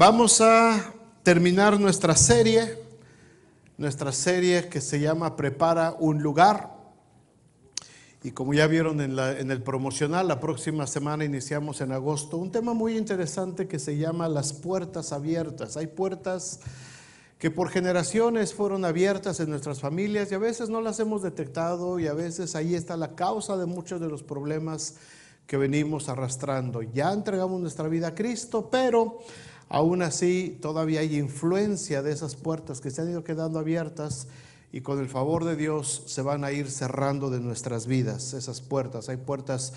Vamos a terminar nuestra serie, nuestra serie que se llama Prepara un lugar. Y como ya vieron en, el promocional, la próxima semana iniciamos en agosto un tema muy interesante que se llama las puertas abiertas. Hay puertas que por generaciones fueron abiertas en nuestras familias y a veces no las hemos detectado y a veces ahí está la causa de muchos de los problemas que venimos arrastrando. Ya entregamos nuestra vida a Cristo, pero Aún así, todavía hay influencia de esas puertas que se han ido quedando abiertas y con el favor de Dios se van a ir cerrando de nuestras vidas esas puertas. Hay puertas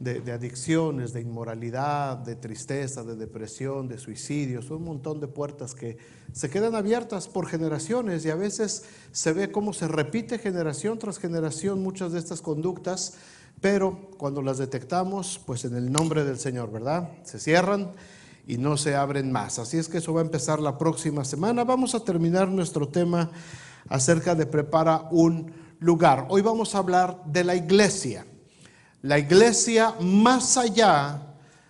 de, adicciones, de inmoralidad, de tristeza, de depresión, de suicidios, un montón de puertas que se quedan abiertas por generaciones y a veces se ve cómo se repite generación tras generación muchas de estas conductas, pero cuando las detectamos, pues en el nombre del Señor, ¿verdad? Se cierran y no se abren más. Así es que eso va a empezar la próxima semana. Vamos a terminar nuestro tema acerca de prepara un lugar. Hoy vamos a hablar de la iglesia. La iglesia más allá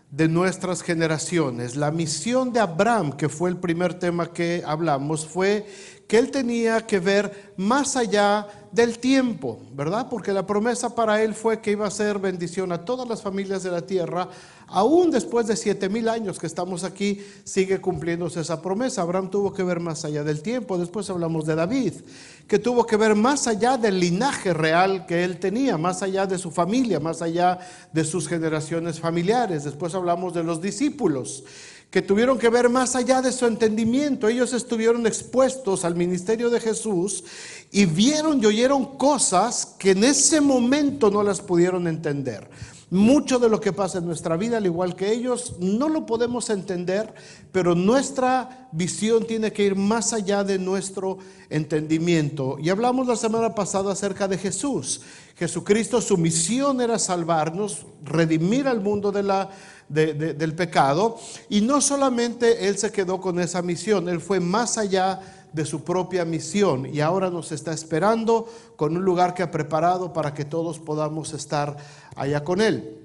de nuestras generaciones. La misión de Abraham, que fue el primer tema que hablamos, fue que él tenía que ver más allá del tiempo, ¿verdad? Porque la promesa para él fue que iba a ser bendición a todas las familias de la tierra Aún después de siete mil años que estamos aquí, sigue cumpliéndose esa promesa. Abraham tuvo que ver más allá del tiempo. Después hablamos de David, que tuvo que ver más allá del linaje real que él tenía, más allá de su familia, más allá de sus generaciones familiares. Después hablamos de los discípulos que tuvieron que ver más allá de su entendimiento. Ellos estuvieron expuestos al ministerio de Jesús y vieron y oyeron cosas que en ese momento no las pudieron entender. Mucho de lo que pasa en nuestra vida, al igual que ellos, no lo podemos entender, pero nuestra visión tiene que ir más allá de nuestro entendimiento. Y hablamos la semana pasada acerca de Jesús. Jesucristo, su misión era salvarnos, redimir al mundo del pecado. Y no solamente Él se quedó con esa misión, Él fue más allá de su propia misión y ahora nos está esperando con un lugar que ha preparado para que todos podamos estar allá con Él.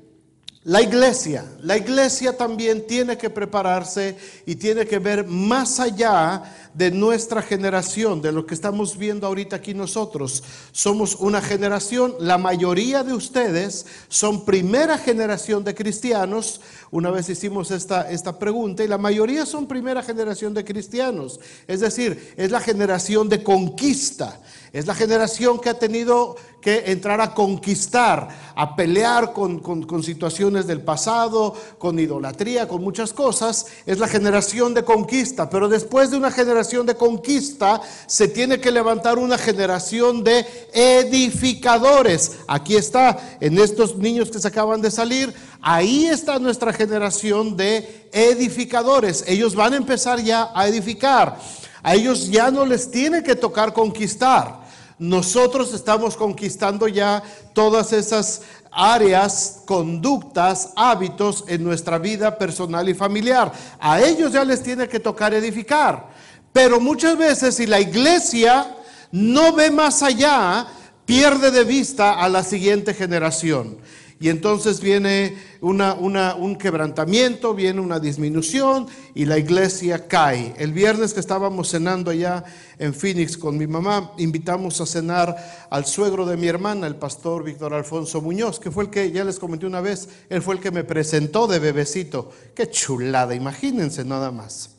La iglesia, la iglesia también tiene que prepararse y tiene que ver más allá de nuestra generación, de lo que estamos viendo ahorita aquí nosotros. Somos una generación, la mayoría de ustedes son primera generación de cristianos. Una vez hicimos esta, esta pregunta y la mayoría son primera generación de cristianos. Es decir, es la generación de conquista, es la generación que ha tenido que entrar a conquistar, a pelear con, situaciones del pasado, con idolatría, con muchas cosas. Es la generación de conquista. Pero después de una generación de conquista, se tiene que levantar una generación de edificadores. Aquí está, en estos niños que se acaban de salir, ahí está nuestra generación de edificadores. Ellos van a empezar ya a edificar. A ellos ya no les tiene que tocar conquistar. Nosotros estamos conquistando ya todas esas áreas, conductas, hábitos en nuestra vida personal y familiar. A ellos ya les tiene que tocar edificar. Pero muchas veces si la iglesia no ve más allá, pierde de vista a la siguiente generación y entonces viene un quebrantamiento, viene una disminución y la iglesia cae. El viernes que estábamos cenando allá en Phoenix con mi mamá, invitamos a cenar al suegro de mi hermana, el pastor Víctor Alfonso Muñoz, que fue el que, ya les comenté una vez, él fue el que me presentó de bebecito. Qué chulada, imagínense nada más.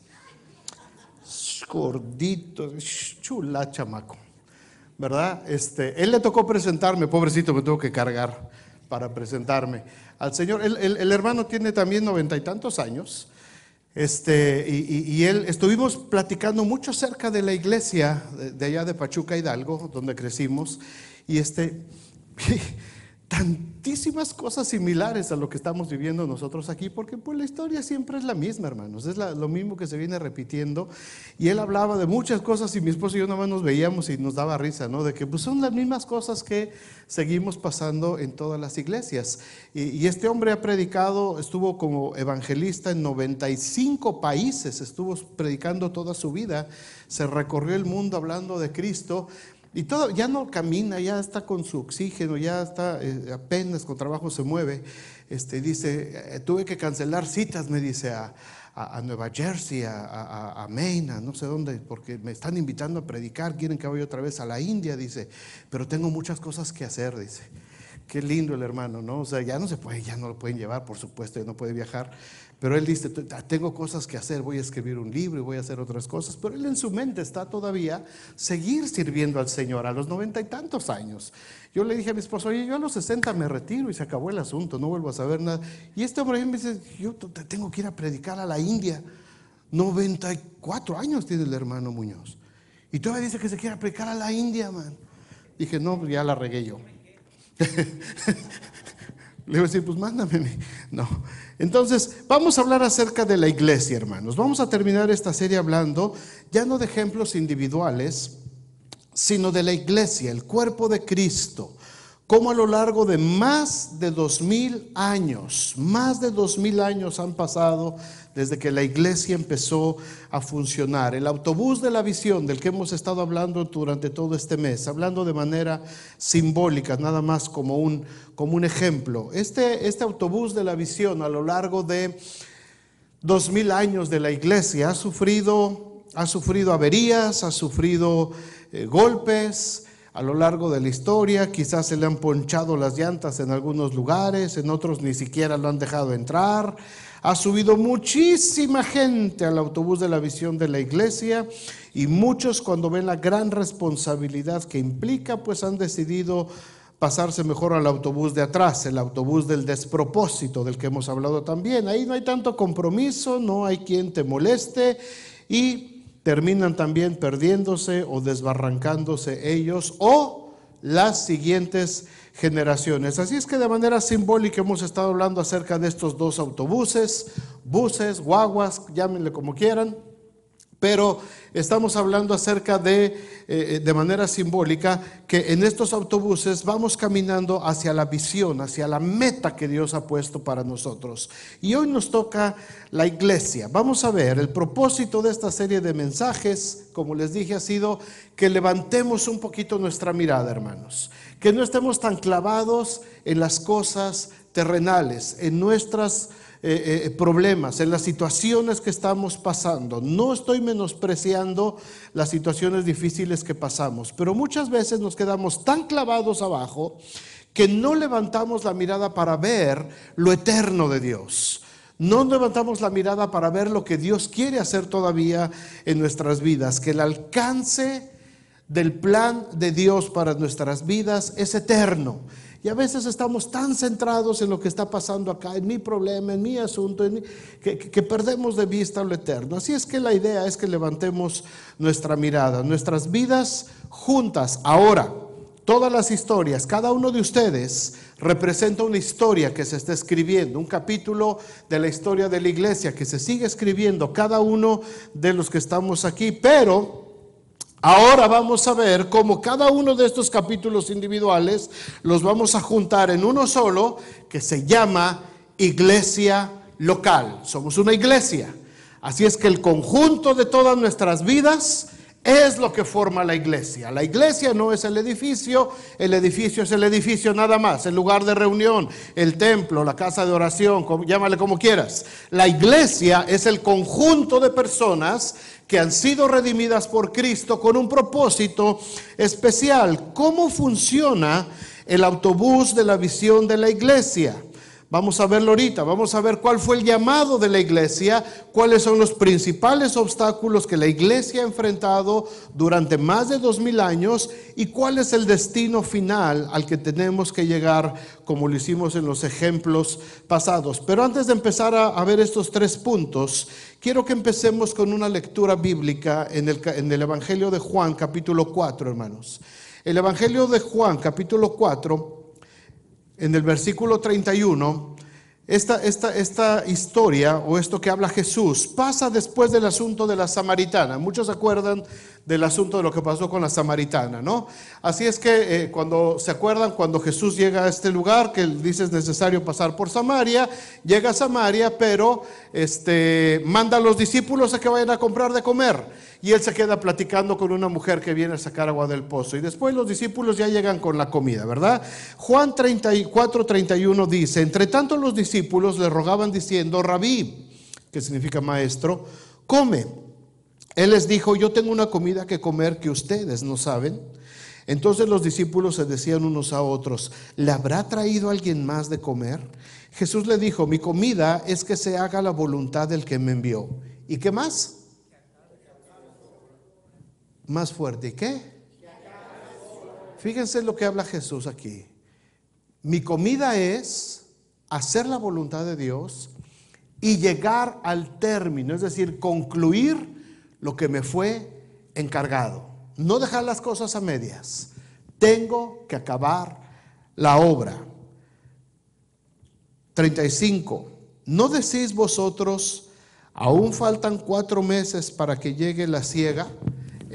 Gordito, chula chamaco. ¿verdad? Este, él le tocó presentarme, pobrecito, me tuvo que cargar para presentarme al Señor. El, el, hermano tiene también noventa y tantos años. Este, y, y, él estuvimos platicando mucho cerca de la iglesia de, de allá de Pachuca Hidalgo, donde crecimos. Y este. tantísimas cosas similares a lo que estamos viviendo nosotros aquí, porque pues la historia siempre es la misma, hermanos, es lo mismo que se viene repitiendo. Y él hablaba de muchas cosas y mi esposo y yo nomás nos veíamos y nos daba risa, ¿no? De que pues son las mismas cosas que seguimos pasando en todas las iglesias. Y, y este hombre ha predicado, estuvo como evangelista en 95 países, estuvo predicando toda su vida, se recorrió el mundo hablando de Cristo y todo, ya no camina, ya está con su oxígeno, ya está eh, apenas con trabajo se mueve. Este, dice, eh, tuve que cancelar citas, me dice, a, Nueva Jersey, a, a, Maine, no sé dónde, porque me están invitando a predicar, quieren que vaya otra vez a la India, dice, pero tengo muchas cosas que hacer, dice. Qué lindo el hermano, ¿no? O sea, ya no se puede, ya no lo pueden llevar, por supuesto, ya no puede viajar. Pero él dice, ah, tengo cosas que hacer, voy a escribir un libro y voy a hacer otras cosas. Pero él en su mente está todavía seguir sirviendo al Señor a los noventa y tantos años. Yo le dije a mi esposo, oye, yo a los 60 me retiro y se acabó el asunto, no vuelvo a saber nada. Y este hombre me dice, yo tengo que ir a predicar a la India. 94 años tiene el hermano Muñoz. Y todavía dice que se quiere predicar a la India, man. Dije, no, pues ya la regué yo. le voy a decir, pues mándame. No. Entonces, vamos a hablar acerca de la iglesia, hermanos. Vamos a terminar esta serie hablando ya no de ejemplos individuales, sino de la iglesia, el cuerpo de Cristo. Como a lo largo de más de dos mil años, más de dos mil años han pasado desde que la iglesia empezó a funcionar. El autobús de la visión del que hemos estado hablando durante todo este mes, hablando de manera simbólica, nada más como un, como un ejemplo. Este, este autobús de la visión a lo largo de dos mil años de la iglesia ha sufrido, ha sufrido averías, ha sufrido eh, golpes, a lo largo de la historia, quizás se le han ponchado las llantas en algunos lugares, en otros ni siquiera lo han dejado entrar. Ha subido muchísima gente al autobús de la visión de la iglesia y muchos cuando ven la gran responsabilidad que implica, pues han decidido pasarse mejor al autobús de atrás, el autobús del despropósito del que hemos hablado también. Ahí no hay tanto compromiso, no hay quien te moleste y terminan también perdiéndose o desbarrancándose ellos o las siguientes generaciones. Así es que de manera simbólica hemos estado hablando acerca de estos dos autobuses, buses, guaguas, llámenle como quieran, pero estamos hablando acerca de, eh, eh, de manera simbólica, que en estos autobuses vamos caminando hacia la visión, hacia la meta que Dios ha puesto para nosotros. Y hoy nos toca la iglesia. Vamos a ver, el propósito de esta serie de mensajes, como les dije, ha sido que levantemos un poquito nuestra mirada, hermanos, que no estemos tan clavados en las cosas terrenales, en nuestras eh, eh, problemas, en las situaciones que estamos pasando. No estoy menospreciando las situaciones difíciles que pasamos, pero muchas veces nos quedamos tan clavados abajo que no levantamos la mirada para ver lo eterno de Dios. No levantamos la mirada para ver lo que Dios quiere hacer todavía en nuestras vidas, que el alcance del plan de Dios para nuestras vidas es eterno y a veces estamos tan centrados en lo que está pasando acá, en mi problema, en mi asunto, en que, perdemos de vista lo eterno. Así es que la idea es que levantemos nuestra mirada, nuestras vidas juntas. Ahora, todas las historias, cada uno de ustedes representa una historia que se está escribiendo, un capítulo de la historia de la iglesia que se sigue escribiendo, cada uno de los que estamos aquí, pero Ahora vamos a ver cómo cada uno de estos capítulos individuales los vamos a juntar en uno solo que se llama iglesia local. Somos una iglesia. Así es que el conjunto de todas nuestras vidas es lo que forma la iglesia. La iglesia no es el edificio, el edificio es el edificio nada más, el lugar de reunión, el templo, la casa de oración, llámale como quieras. La iglesia es el conjunto de personas que han sido redimidas por Cristo con un propósito especial. ¿Cómo funciona el autobús de la visión de la iglesia? Vamos a verlo ahorita, vamos a ver cuál fue el llamado de la iglesia, cuáles son los principales obstáculos que la iglesia ha enfrentado durante más de dos mil años y cuál es el destino final al que tenemos que llegar como lo hicimos en los ejemplos pasados. Pero antes de empezar a, ver estos tres puntos, quiero que empecemos con una lectura bíblica en el, en el Evangelio de Juan capítulo 4, hermanos. El Evangelio de Juan capítulo 4 en el versículo 31, esta, esta, esta historia o esto que habla Jesús pasa después del asunto de la samaritana. Muchos se acuerdan del asunto de lo que pasó con la samaritana, ¿no? Así es que eh, cuando se acuerdan, cuando Jesús llega a este lugar, que dice es necesario pasar por Samaria, llega a Samaria, pero este, manda a los discípulos a que vayan a comprar de comer y él se queda platicando con una mujer que viene a sacar agua del pozo. Y después los discípulos ya llegan con la comida, ¿verdad? Juan 34, 31 dice, entre tanto los discípulos le rogaban diciendo, rabí, que significa maestro, come. Él les dijo, yo tengo una comida que comer que ustedes no saben. Entonces los discípulos se decían unos a otros, ¿le habrá traído alguien más de comer? Jesús le dijo, mi comida es que se haga la voluntad del que me envió. ¿Y qué más? más fuerte. ¿Y qué? Fíjense lo que habla Jesús aquí. Mi comida es hacer la voluntad de Dios y llegar al término, es decir, concluir lo que me fue encargado. No dejar las cosas a medias. Tengo que acabar la obra. 35. ¿No decís vosotros, aún faltan cuatro meses para que llegue la ciega?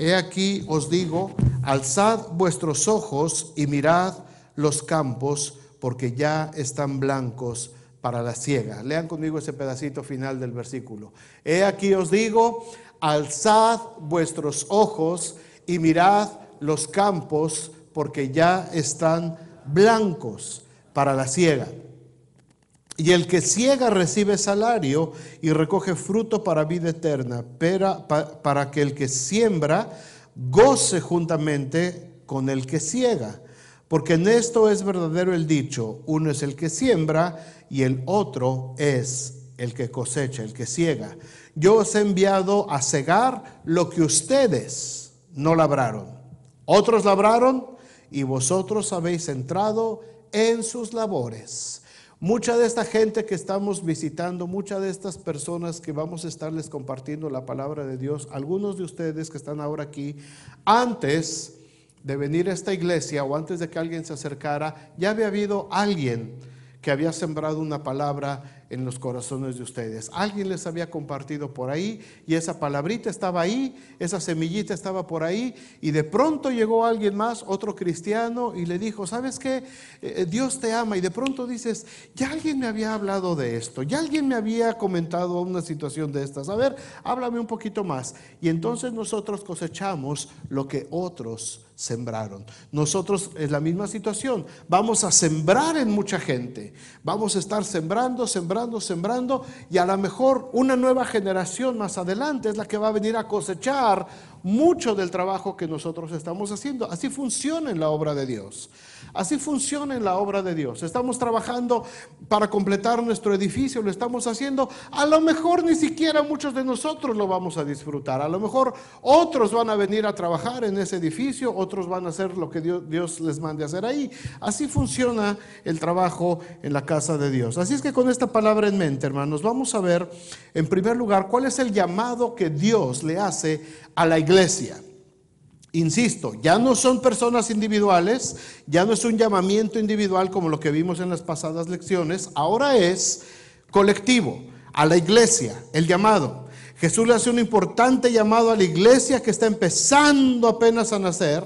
He aquí os digo, alzad vuestros ojos y mirad los campos, porque ya están blancos para la ciega. Lean conmigo ese pedacito final del versículo. He aquí os digo, alzad vuestros ojos y mirad los campos, porque ya están blancos para la ciega. Y el que ciega recibe salario y recoge fruto para vida eterna, para, que el que siembra goce juntamente con el que ciega. Porque en esto es verdadero el dicho, uno es el que siembra y el otro es el que cosecha, el que ciega. Yo os he enviado a cegar lo que ustedes no labraron. Otros labraron y vosotros habéis entrado en sus labores. Mucha de esta gente que estamos visitando, muchas de estas personas que vamos a estarles compartiendo la palabra de Dios, algunos de ustedes que están ahora aquí, antes de venir a esta iglesia o antes de que alguien se acercara, ya había habido alguien que había sembrado una palabra en los corazones de ustedes. Alguien les había compartido por ahí y esa palabrita estaba ahí, esa semillita estaba por ahí y de pronto llegó alguien más, otro cristiano, y le dijo, ¿sabes qué? Eh, eh, Dios te ama y de pronto dices, ya alguien me había hablado de esto, ya alguien me había comentado una situación de estas. A ver, háblame un poquito más. Y entonces nosotros cosechamos lo que otros sembraron. Nosotros es la misma situación. Vamos a sembrar en mucha gente. Vamos a estar sembrando, sembrando, sembrando y a lo mejor una nueva generación más adelante es la que va a venir a cosechar mucho del trabajo que nosotros estamos haciendo. Así funciona en la obra de Dios. Así funciona en la obra de Dios. Estamos trabajando para completar nuestro edificio, lo estamos haciendo. A lo mejor ni siquiera muchos de nosotros lo vamos a disfrutar. A lo mejor otros van a venir a trabajar en ese edificio, otros van a hacer lo que Dios, les mande hacer ahí. Así funciona el trabajo en la casa de Dios. Así es que con esta palabra en mente, hermanos, vamos a ver en primer lugar cuál es el llamado que Dios le hace a la iglesia iglesia. Insisto, ya no son personas individuales, ya no es un llamamiento individual como lo que vimos en las pasadas lecciones, ahora es colectivo, a la iglesia, el llamado. Jesús le hace un importante llamado a la iglesia que está empezando apenas a nacer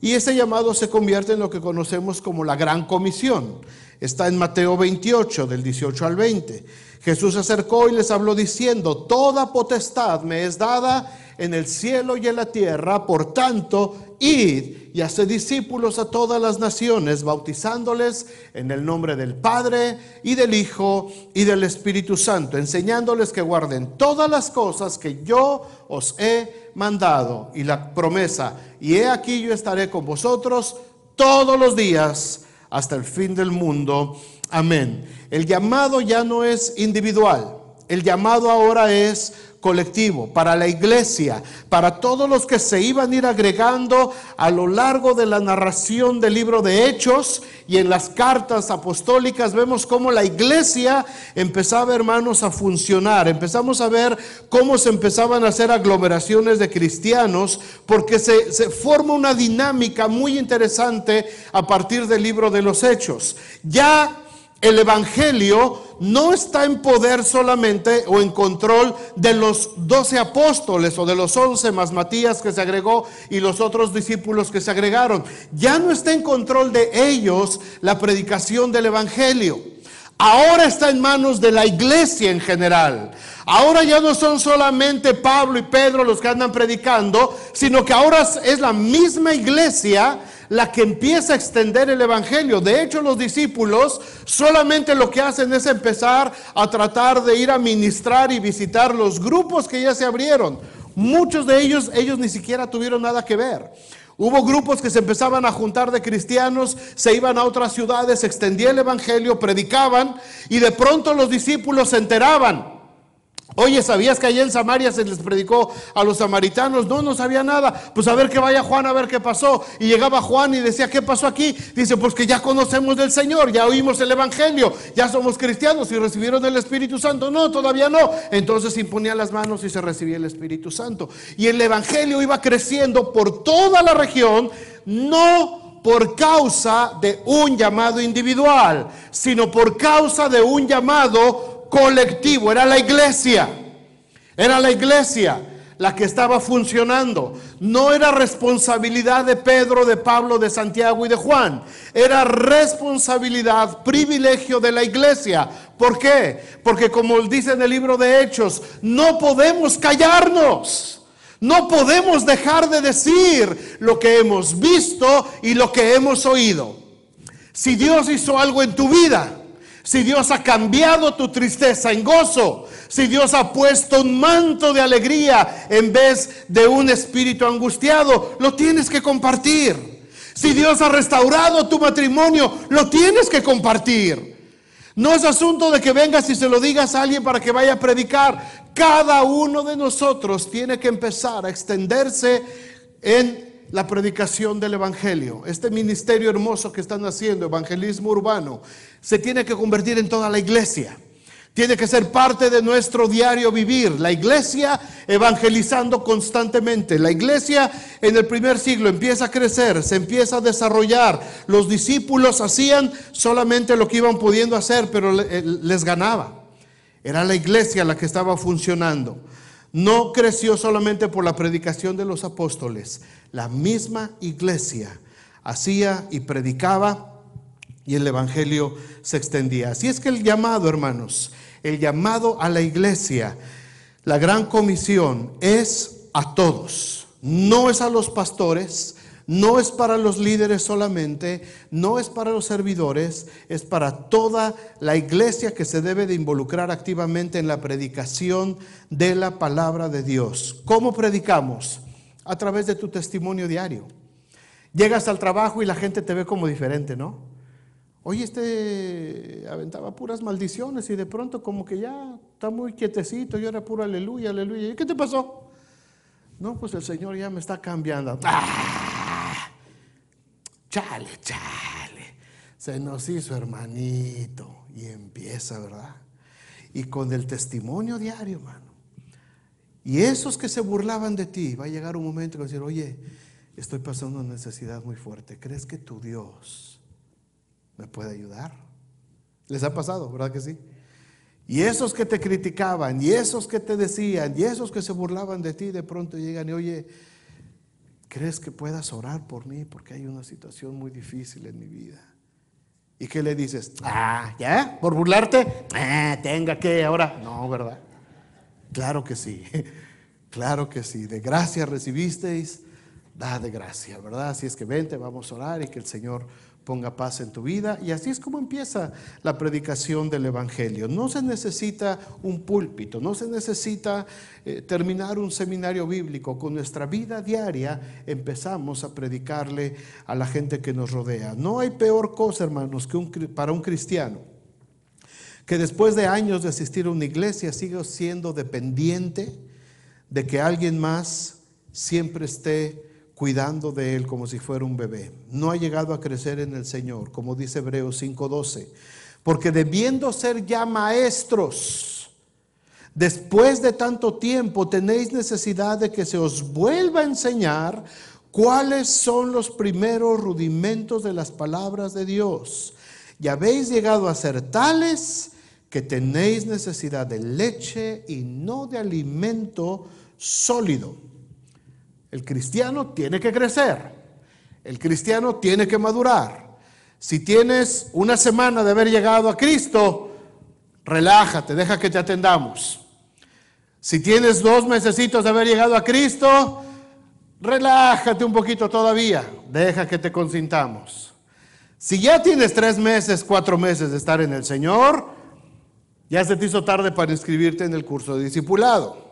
y ese llamado se convierte en lo que conocemos como la gran comisión. Está en Mateo 28, del 18 al 20. Jesús se acercó y les habló diciendo, toda potestad me es dada en el cielo y en la tierra, por tanto, id y haced discípulos a todas las naciones, bautizándoles en el nombre del Padre y del Hijo y del Espíritu Santo, enseñándoles que guarden todas las cosas que yo os he mandado y la promesa, y he aquí yo estaré con vosotros todos los días hasta el fin del mundo. Amén. El llamado ya no es individual. El llamado ahora es colectivo, para la iglesia, para todos los que se iban a ir agregando a lo largo de la narración del libro de Hechos y en las cartas apostólicas vemos cómo la iglesia empezaba, hermanos, a funcionar. Empezamos a ver cómo se empezaban a hacer aglomeraciones de cristianos, porque se, se forma una dinámica muy interesante a partir del libro de los Hechos. Ya el Evangelio no está en poder solamente o en control de los doce apóstoles o de los once más Matías que se agregó y los otros discípulos que se agregaron. Ya no está en control de ellos la predicación del Evangelio. Ahora está en manos de la iglesia en general. Ahora ya no son solamente Pablo y Pedro los que andan predicando, sino que ahora es la misma iglesia la que empieza a extender el Evangelio. De hecho, los discípulos solamente lo que hacen es empezar a tratar de ir a ministrar y visitar los grupos que ya se abrieron. Muchos de ellos, ellos ni siquiera tuvieron nada que ver. Hubo grupos que se empezaban a juntar de cristianos, se iban a otras ciudades, extendía el Evangelio, predicaban y de pronto los discípulos se enteraban Oye, ¿sabías que allá en Samaria se les predicó a los samaritanos? No, no sabía nada. Pues a ver que vaya Juan a ver qué pasó. Y llegaba Juan y decía, ¿qué pasó aquí? Dice, pues que ya conocemos del Señor, ya oímos el Evangelio, ya somos cristianos y recibieron el Espíritu Santo. No, todavía no. Entonces imponía las manos y se recibía el Espíritu Santo. Y el Evangelio iba creciendo por toda la región, no por causa de un llamado individual, sino por causa de un llamado colectivo, era la iglesia, era la iglesia la que estaba funcionando. No era responsabilidad de Pedro, de Pablo, de Santiago y de Juan. Era responsabilidad, privilegio de la iglesia. ¿Por qué? Porque como dice en el libro de Hechos, no podemos callarnos. No podemos dejar de decir lo que hemos visto y lo que hemos oído. Si Dios hizo algo en tu vida, si Dios ha cambiado tu tristeza en gozo, si Dios ha puesto un manto de alegría en vez de un espíritu angustiado, lo tienes que compartir. Si Dios ha restaurado tu matrimonio, lo tienes que compartir. No es asunto de que vengas y se lo digas a alguien para que vaya a predicar. Cada uno de nosotros tiene que empezar a extenderse en la predicación del Evangelio. Este ministerio hermoso que están haciendo, evangelismo urbano, se tiene que convertir en toda la iglesia. Tiene que ser parte de nuestro diario vivir. La iglesia evangelizando constantemente. La iglesia en el primer siglo empieza a crecer, se empieza a desarrollar. Los discípulos hacían solamente lo que iban pudiendo hacer, pero eh, les ganaba. Era la iglesia la que estaba funcionando no creció solamente por la predicación de los apóstoles, la misma iglesia hacía y predicaba y el Evangelio se extendía. Así es que el llamado, hermanos, el llamado a la iglesia, la gran comisión es a todos, no es a los pastores, no es para los líderes solamente, no es para los servidores, es para toda la iglesia que se debe de involucrar activamente en la predicación de la palabra de Dios. ¿Cómo predicamos? A través de tu testimonio diario. Llegas al trabajo y la gente te ve como diferente, ¿no? Oye, este aventaba puras maldiciones y de pronto como que ya está muy quietecito, yo era puro aleluya, aleluya. ¿Y qué te pasó? No, pues el Señor ya me está cambiando. ¡Ah! Chale, chale. Se nos hizo hermanito. Y empieza, ¿verdad? Y con el testimonio diario, hermano. Y esos que se burlaban de ti, va a llegar un momento que decir, oye, estoy pasando una necesidad muy fuerte. ¿Crees que tu Dios me puede ayudar? ¿Les ha pasado, verdad que sí? Y esos que te criticaban, y esos que te decían, y esos que se burlaban de ti, de pronto llegan y, oye, ¿Crees que puedas orar por mí? Porque hay una situación muy difícil en mi vida. ¿Y qué le dices? Ah, ¿ya? ¿Por burlarte? Ah, tenga que ahora. No, ¿verdad? Claro que sí. Claro que sí. De gracia recibisteis, da de gracia, ¿verdad? Así es que vente, vamos a orar y que el Señor ponga paz en tu vida. Y así es como empieza la predicación del Evangelio. No se necesita un púlpito, no se necesita eh, terminar un seminario bíblico. Con nuestra vida diaria empezamos a predicarle a la gente que nos rodea. No hay peor cosa, hermanos, que para un cristiano que después de años de asistir a una iglesia siga siendo dependiente de que alguien más siempre esté cuidando de él como si fuera un bebé. No ha llegado a crecer en el Señor, como dice Hebreos 5:12, porque debiendo ser ya maestros, después de tanto tiempo tenéis necesidad de que se os vuelva a enseñar cuáles son los primeros rudimentos de las palabras de Dios. Y habéis llegado a ser tales que tenéis necesidad de leche y no de alimento sólido el cristiano tiene que crecer. El cristiano tiene que madurar. Si tienes una semana de haber llegado a Cristo, relájate, deja que te atendamos. Si tienes dos mesecitos de haber llegado a Cristo, relájate un poquito todavía, deja que te consintamos. Si ya tienes tres meses, cuatro meses de estar en el Señor, ya se te hizo tarde para inscribirte en el curso de discipulado.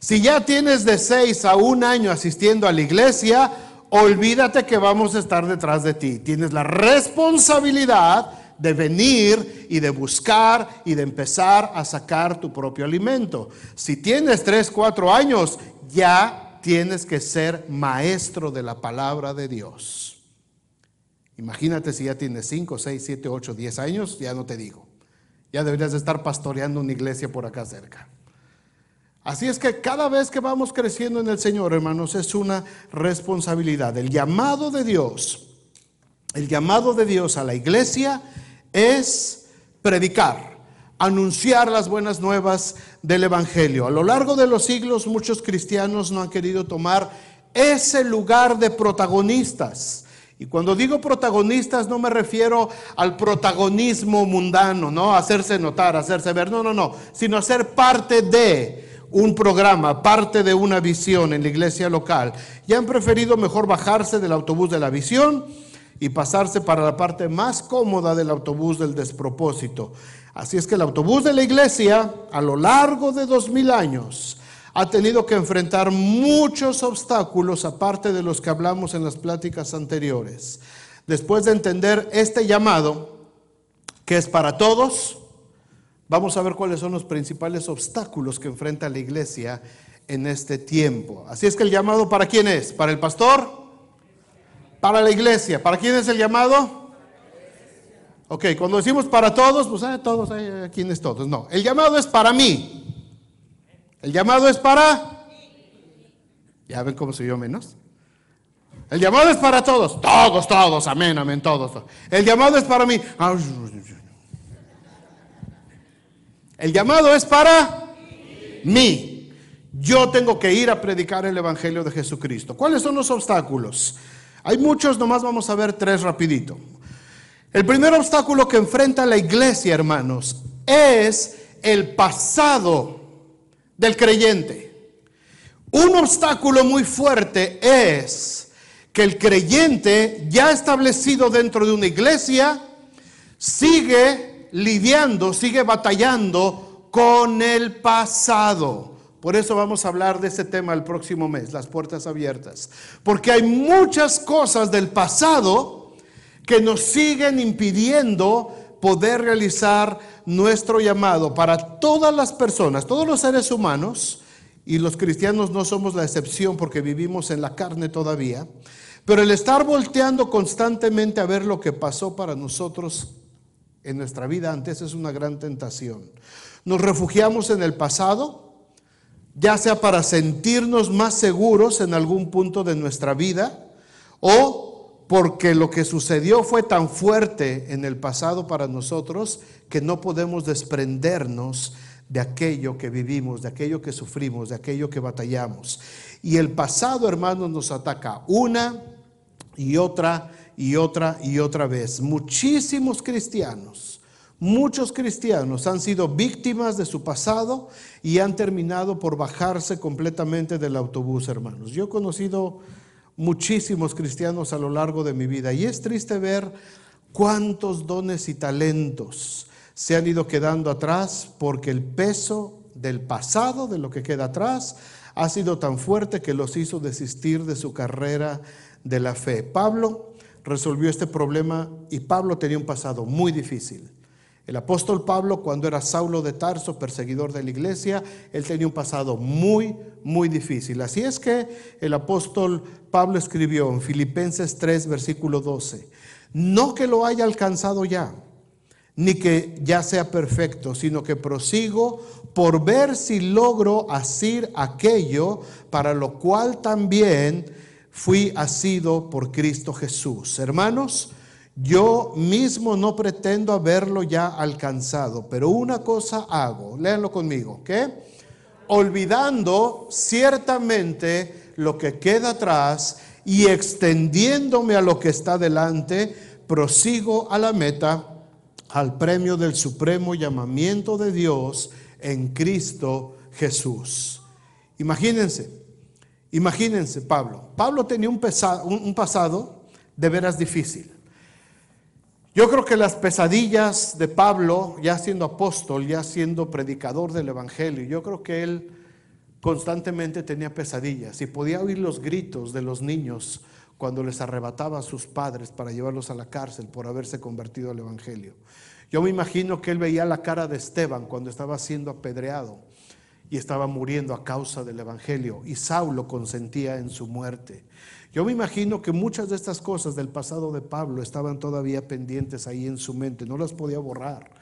Si ya tienes de 6 a un año asistiendo a la iglesia, olvídate que vamos a estar detrás de ti. Tienes la responsabilidad de venir y de buscar y de empezar a sacar tu propio alimento. Si tienes 3, 4 años, ya tienes que ser maestro de la palabra de Dios. Imagínate si ya tienes 5, 6, 7, 8, 10 años, ya no te digo. Ya deberías de estar pastoreando una iglesia por acá cerca. Así es que cada vez que vamos creciendo en el Señor, hermanos, es una responsabilidad. El llamado de Dios, el llamado de Dios a la iglesia es predicar, anunciar las buenas nuevas del Evangelio. A lo largo de los siglos muchos cristianos no han querido tomar ese lugar de protagonistas. Y cuando digo protagonistas no me refiero al protagonismo mundano, no hacerse notar, hacerse ver, no, no, no, sino ser parte de un programa, parte de una visión en la iglesia local y han preferido mejor bajarse del autobús de la visión y pasarse para la parte más cómoda del autobús del despropósito. Así es que el autobús de la iglesia, a lo largo de dos mil años, ha tenido que enfrentar muchos obstáculos, aparte de los que hablamos en las pláticas anteriores. Después de entender este llamado, que es para todos, Vamos a ver cuáles son los principales obstáculos que enfrenta la iglesia en este tiempo. Así es que el llamado para quién es? ¿Para el pastor? Para la iglesia. ¿Para quién es el llamado? Ok, cuando decimos para todos, pues eh, todos, a eh, eh, es todos. No, el llamado es para mí. El llamado es para... Ya ven cómo se vio menos. El llamado es para todos. Todos, todos, amén, amén, todos. El llamado es para mí. El llamado es para mí. Yo tengo que ir a predicar el Evangelio de Jesucristo. ¿Cuáles son los obstáculos? Hay muchos, nomás vamos a ver tres rapidito. El primer obstáculo que enfrenta la iglesia, hermanos, es el pasado del creyente. Un obstáculo muy fuerte es que el creyente ya establecido dentro de una iglesia sigue lidiando, sigue batallando con el pasado. Por eso vamos a hablar de ese tema el próximo mes, las puertas abiertas. Porque hay muchas cosas del pasado que nos siguen impidiendo poder realizar nuestro llamado para todas las personas, todos los seres humanos, y los cristianos no somos la excepción porque vivimos en la carne todavía, pero el estar volteando constantemente a ver lo que pasó para nosotros en nuestra vida antes es una gran tentación. Nos refugiamos en el pasado, ya sea para sentirnos más seguros en algún punto de nuestra vida o porque lo que sucedió fue tan fuerte en el pasado para nosotros que no podemos desprendernos de aquello que vivimos, de aquello que sufrimos, de aquello que batallamos. Y el pasado, hermanos, nos ataca una y otra y otra y otra vez. Muchísimos cristianos, muchos cristianos han sido víctimas de su pasado y han terminado por bajarse completamente del autobús, hermanos. Yo he conocido muchísimos cristianos a lo largo de mi vida y es triste ver cuántos dones y talentos se han ido quedando atrás porque el peso del pasado, de lo que queda atrás, ha sido tan fuerte que los hizo desistir de su carrera de la fe. Pablo resolvió este problema y Pablo tenía un pasado muy difícil. El apóstol Pablo, cuando era Saulo de Tarso, perseguidor de la iglesia, él tenía un pasado muy, muy difícil. Así es que el apóstol Pablo escribió en Filipenses 3, versículo 12, no que lo haya alcanzado ya, ni que ya sea perfecto, sino que prosigo por ver si logro hacer aquello para lo cual también fui asido por Cristo Jesús. Hermanos, yo mismo no pretendo haberlo ya alcanzado, pero una cosa hago, léanlo conmigo, que Olvidando ciertamente lo que queda atrás y extendiéndome a lo que está delante, prosigo a la meta, al premio del supremo llamamiento de Dios en Cristo Jesús. Imagínense, Imagínense, Pablo. Pablo tenía un, pasado de veras difícil. Yo creo que las pesadillas de Pablo, ya siendo apóstol, ya siendo predicador del Evangelio, yo creo que él constantemente tenía pesadillas y podía oír los gritos de los niños cuando les arrebataba a sus padres para llevarlos a la cárcel por haberse convertido al Evangelio. Yo me imagino que él veía la cara de Esteban cuando estaba siendo apedreado y estaba muriendo a causa del Evangelio y Saulo consentía en su muerte. Yo me imagino que muchas de estas cosas del pasado de Pablo estaban todavía pendientes ahí en su mente, no las podía borrar.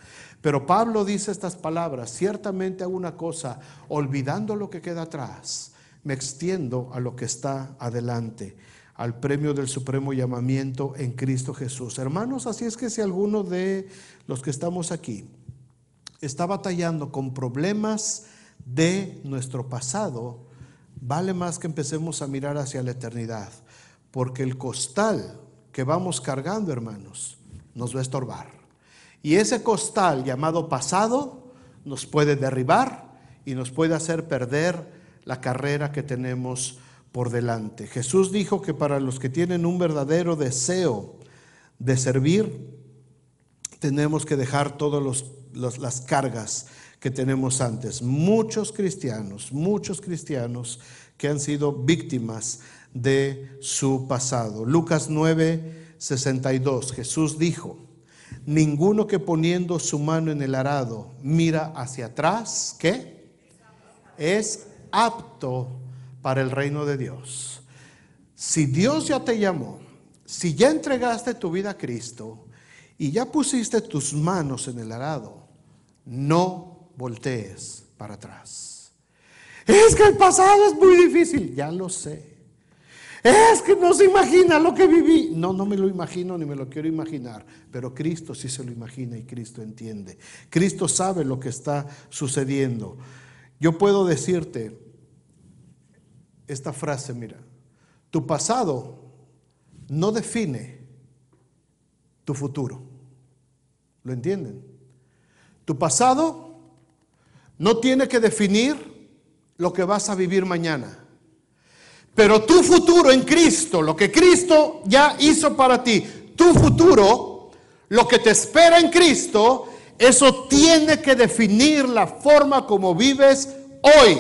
Pero Pablo dice estas palabras, ciertamente hago una cosa, olvidando lo que queda atrás, me extiendo a lo que está adelante, al premio del supremo llamamiento en Cristo Jesús. Hermanos, así es que si alguno de los que estamos aquí está batallando con problemas, de nuestro pasado, vale más que empecemos a mirar hacia la eternidad, porque el costal que vamos cargando, hermanos, nos va a estorbar. Y ese costal llamado pasado nos puede derribar y nos puede hacer perder la carrera que tenemos por delante. Jesús dijo que para los que tienen un verdadero deseo de servir, tenemos que dejar todas las cargas que tenemos antes. Muchos cristianos, muchos cristianos que han sido víctimas de su pasado. Lucas 9, 62, Jesús dijo, ninguno que poniendo su mano en el arado mira hacia atrás, ¿qué? Es apto para el reino de Dios. Si Dios ya te llamó, si ya entregaste tu vida a Cristo, y ya pusiste tus manos en el arado, no voltees para atrás. Es que el pasado es muy difícil, ya lo sé. Es que no se imagina lo que viví. No, no me lo imagino ni me lo quiero imaginar, pero Cristo sí se lo imagina y Cristo entiende. Cristo sabe lo que está sucediendo. Yo puedo decirte esta frase, mira, tu pasado no define tu futuro. ¿Lo entienden? Tu pasado no tiene que definir lo que vas a vivir mañana. Pero tu futuro en Cristo, lo que Cristo ya hizo para ti, tu futuro, lo que te espera en Cristo, eso tiene que definir la forma como vives hoy.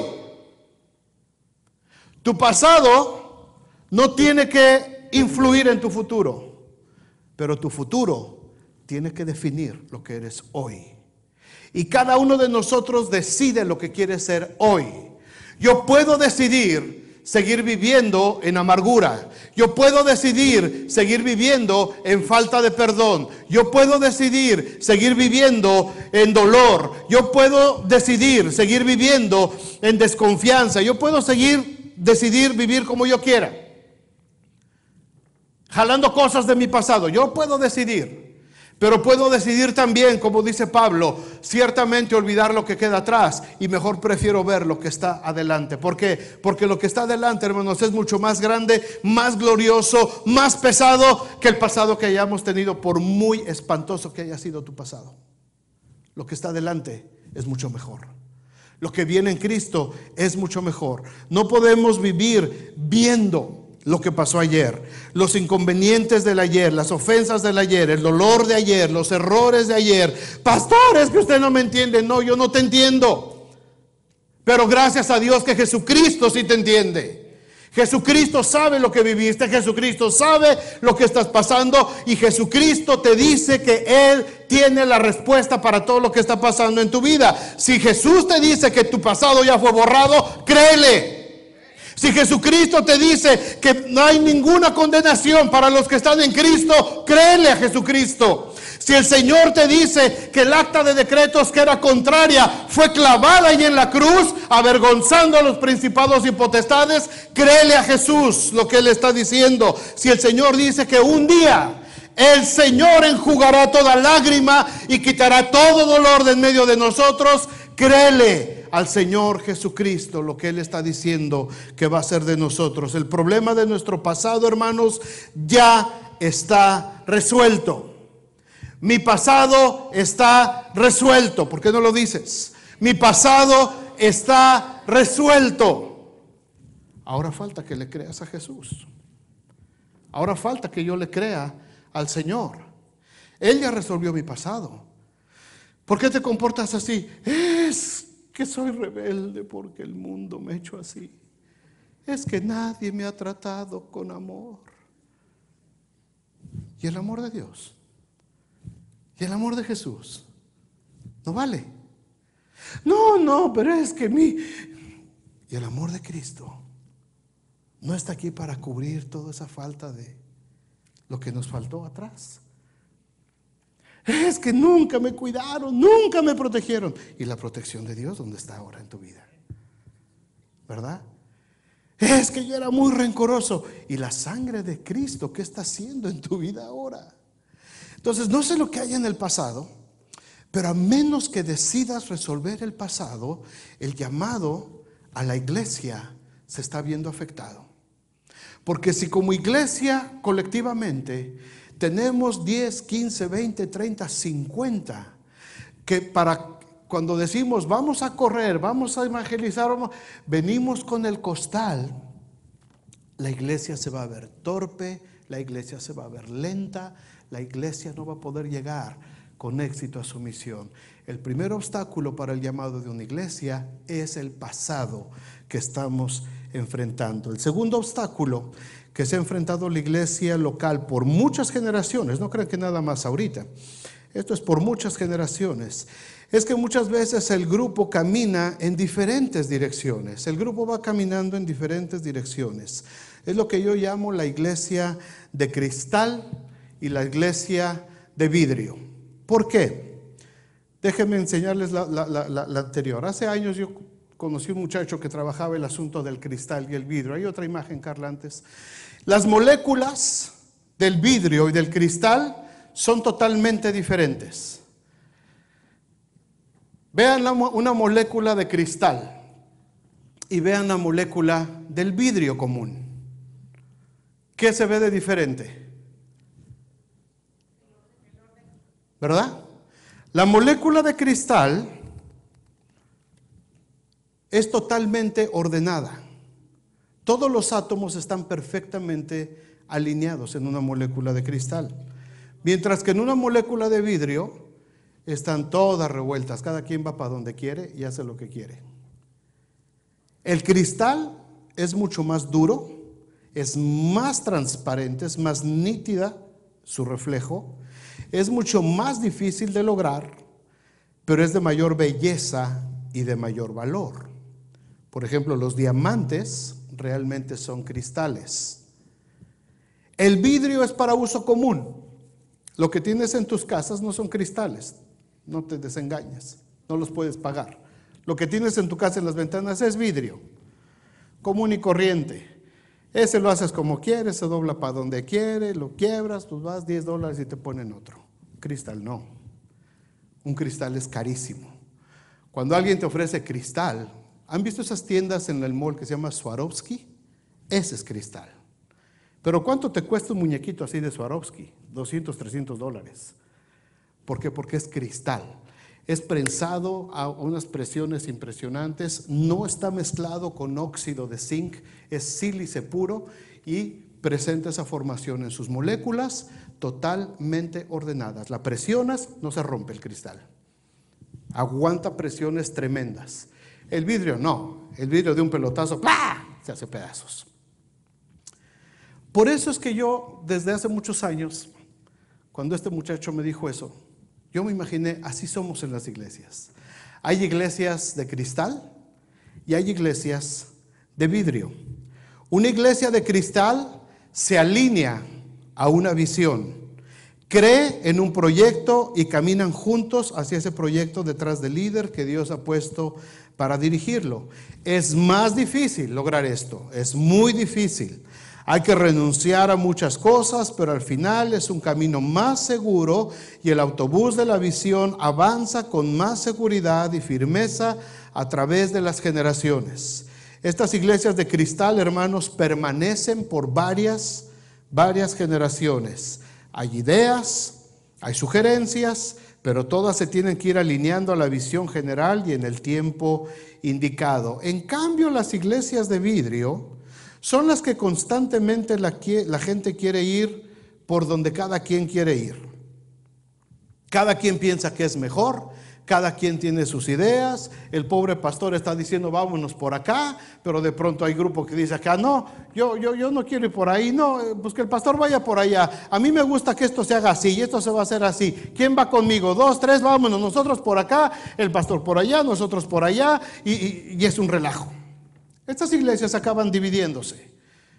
Tu pasado no tiene que influir en tu futuro, pero tu futuro tiene que definir lo que eres hoy. Y cada uno de nosotros decide lo que quiere ser hoy. Yo puedo decidir seguir viviendo en amargura. Yo puedo decidir seguir viviendo en falta de perdón. Yo puedo decidir seguir viviendo en dolor. Yo puedo decidir seguir viviendo en desconfianza. Yo puedo seguir decidir vivir como yo quiera. Jalando cosas de mi pasado. Yo puedo decidir. Pero puedo decidir también, como dice Pablo, ciertamente olvidar lo que queda atrás y mejor prefiero ver lo que está adelante. ¿Por qué? Porque lo que está adelante, hermanos, es mucho más grande, más glorioso, más pesado que el pasado que hayamos tenido, por muy espantoso que haya sido tu pasado. Lo que está adelante es mucho mejor. Lo que viene en Cristo es mucho mejor. No podemos vivir viendo lo que pasó ayer, los inconvenientes del ayer, las ofensas del ayer, el dolor de ayer, los errores de ayer. Pastor, es que usted no me entiende. No, yo no te entiendo. Pero gracias a Dios que Jesucristo sí te entiende. Jesucristo sabe lo que viviste, Jesucristo sabe lo que estás pasando y Jesucristo te dice que Él tiene la respuesta para todo lo que está pasando en tu vida. Si Jesús te dice que tu pasado ya fue borrado, créele. Si Jesucristo te dice que no hay ninguna condenación para los que están en Cristo, créele a Jesucristo. Si el Señor te dice que el acta de decretos que era contraria fue clavada y en la cruz, avergonzando a los principados y potestades, créele a Jesús lo que Él está diciendo. Si el Señor dice que un día el Señor enjugará toda lágrima y quitará todo dolor de en medio de nosotros, Créele al Señor Jesucristo lo que Él está diciendo que va a ser de nosotros. El problema de nuestro pasado, hermanos, ya está resuelto. Mi pasado está resuelto. ¿Por qué no lo dices? Mi pasado está resuelto. Ahora falta que le creas a Jesús. Ahora falta que yo le crea al Señor. Él ya resolvió mi pasado. ¿Por qué te comportas así? Es que soy rebelde porque el mundo me ha hecho así. Es que nadie me ha tratado con amor. Y el amor de Dios. Y el amor de Jesús. No vale. No, no, pero es que mi... Y el amor de Cristo no está aquí para cubrir toda esa falta de lo que nos faltó atrás. Es que nunca me cuidaron, nunca me protegieron. ¿Y la protección de Dios dónde está ahora en tu vida? ¿Verdad? Es que yo era muy rencoroso. ¿Y la sangre de Cristo qué está haciendo en tu vida ahora? Entonces, no sé lo que hay en el pasado, pero a menos que decidas resolver el pasado, el llamado a la iglesia se está viendo afectado. Porque si como iglesia colectivamente tenemos 10, 15, 20, 30, 50. Que para cuando decimos vamos a correr, vamos a evangelizar, vamos, venimos con el costal, la iglesia se va a ver torpe, la iglesia se va a ver lenta, la iglesia no va a poder llegar con éxito a su misión. El primer obstáculo para el llamado de una iglesia es el pasado que estamos enfrentando. El segundo obstáculo que se ha enfrentado la iglesia local por muchas generaciones, no crean que nada más ahorita, esto es por muchas generaciones, es que muchas veces el grupo camina en diferentes direcciones, el grupo va caminando en diferentes direcciones. Es lo que yo llamo la iglesia de cristal y la iglesia de vidrio. ¿Por qué? Déjenme enseñarles la, la anterior. Hace años yo conocí un muchacho que trabajaba el asunto del cristal y el vidrio. Hay otra imagen, Carla, antes. Las moléculas del vidrio y del cristal son totalmente diferentes. Vean una molécula de cristal y vean la molécula del vidrio común. ¿Qué se ve de diferente? ¿Verdad? La molécula de cristal es totalmente ordenada. Todos los átomos están perfectamente alineados en una molécula de cristal. Mientras que en una molécula de vidrio están todas revueltas, cada quien va para donde quiere y hace lo que quiere. El cristal es mucho más duro, es más transparente, es más nítida su reflejo, es mucho más difícil de lograr, pero es de mayor belleza y de mayor valor. Por ejemplo, los diamantes realmente son cristales. El vidrio es para uso común. Lo que tienes en tus casas no son cristales, no te desengañes, no los puedes pagar. Lo que tienes en tu casa en las ventanas es vidrio, común y corriente. Ese lo haces como quieres, se dobla para donde quieres, lo quiebras, tú pues vas 10 dólares y te ponen otro. Cristal no. Un cristal es carísimo. Cuando alguien te ofrece cristal, ¿Han visto esas tiendas en el mall que se llama Swarovski? Ese es cristal. Pero ¿cuánto te cuesta un muñequito así de Swarovski? 200, 300 dólares. ¿Por qué? Porque es cristal. Es prensado a unas presiones impresionantes, no está mezclado con óxido de zinc, es sílice puro y presenta esa formación en sus moléculas totalmente ordenadas. La presionas, no se rompe el cristal. Aguanta presiones tremendas. El vidrio no, el vidrio de un pelotazo, se hace pedazos. Por eso es que yo, desde hace muchos años, cuando este muchacho me dijo eso, yo me imaginé, así somos en las iglesias. Hay iglesias de cristal y hay iglesias de vidrio. Una iglesia de cristal se alinea a una visión, cree en un proyecto y caminan juntos hacia ese proyecto detrás del líder que Dios ha puesto para dirigirlo. Es más difícil lograr esto, es muy difícil. Hay que renunciar a muchas cosas, pero al final es un camino más seguro y el autobús de la visión avanza con más seguridad y firmeza a través de las generaciones. Estas iglesias de cristal, hermanos, permanecen por varias, varias generaciones. Hay ideas, hay sugerencias, pero todas se tienen que ir alineando a la visión general y en el tiempo indicado. En cambio, las iglesias de vidrio son las que constantemente la, la gente quiere ir por donde cada quien quiere ir. Cada quien piensa que es mejor, cada quien tiene sus ideas. El pobre pastor está diciendo, vámonos por acá, pero de pronto hay grupo que dice acá, no, yo, yo, yo no quiero ir por ahí, no, eh, pues que el pastor vaya por allá. A mí me gusta que esto se haga así y esto se va a hacer así. ¿Quién va conmigo? Dos, tres, vámonos, nosotros por acá, el pastor por allá, nosotros por allá, y, y es un relajo. Estas iglesias acaban dividiéndose.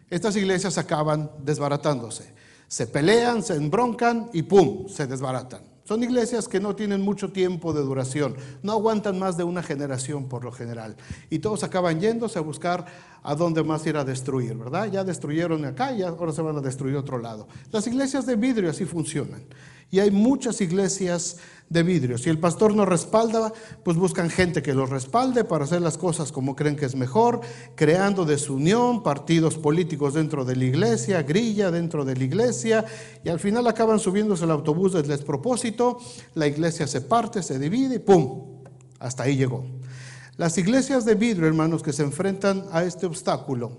Estas iglesias acaban desbaratándose. Se pelean, se embroncan y ¡pum! se desbaratan. Son iglesias que no tienen mucho tiempo de duración, no aguantan más de una generación por lo general. Y todos acaban yéndose a buscar a dónde más ir a destruir, ¿verdad? Ya destruyeron acá y ahora se van a destruir otro lado. Las iglesias de vidrio así funcionan. Y hay muchas iglesias de vidrio. Si el pastor no respalda, pues buscan gente que los respalde para hacer las cosas como creen que es mejor, creando desunión, partidos políticos dentro de la iglesia, grilla dentro de la iglesia, y al final acaban subiéndose el autobús del despropósito, la iglesia se parte, se divide y ¡pum! Hasta ahí llegó. Las iglesias de vidrio, hermanos, que se enfrentan a este obstáculo,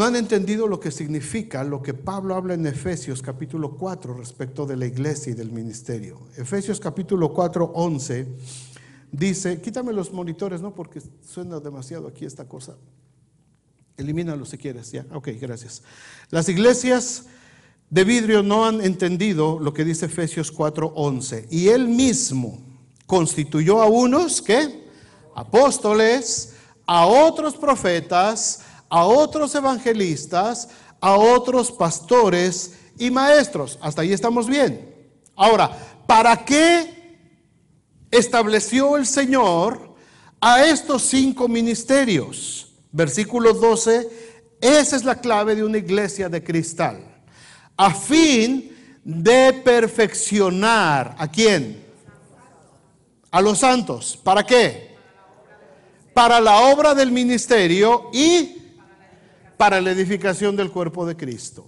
no han entendido lo que significa lo que Pablo habla en Efesios capítulo 4 respecto de la iglesia y del ministerio. Efesios capítulo 4, 11 dice, quítame los monitores, no porque suena demasiado aquí esta cosa. Elimínalo si quieres, ya. Ok, gracias. Las iglesias de vidrio no han entendido lo que dice Efesios 11 Y él mismo constituyó a unos qué apóstoles, a otros profetas, a otros evangelistas, a otros pastores y maestros. Hasta ahí estamos bien. Ahora, ¿para qué estableció el Señor a estos cinco ministerios? Versículo 12, esa es la clave de una iglesia de cristal. A fin de perfeccionar a quién? A los santos. ¿Para qué? Para la obra del ministerio y para la edificación del cuerpo de Cristo.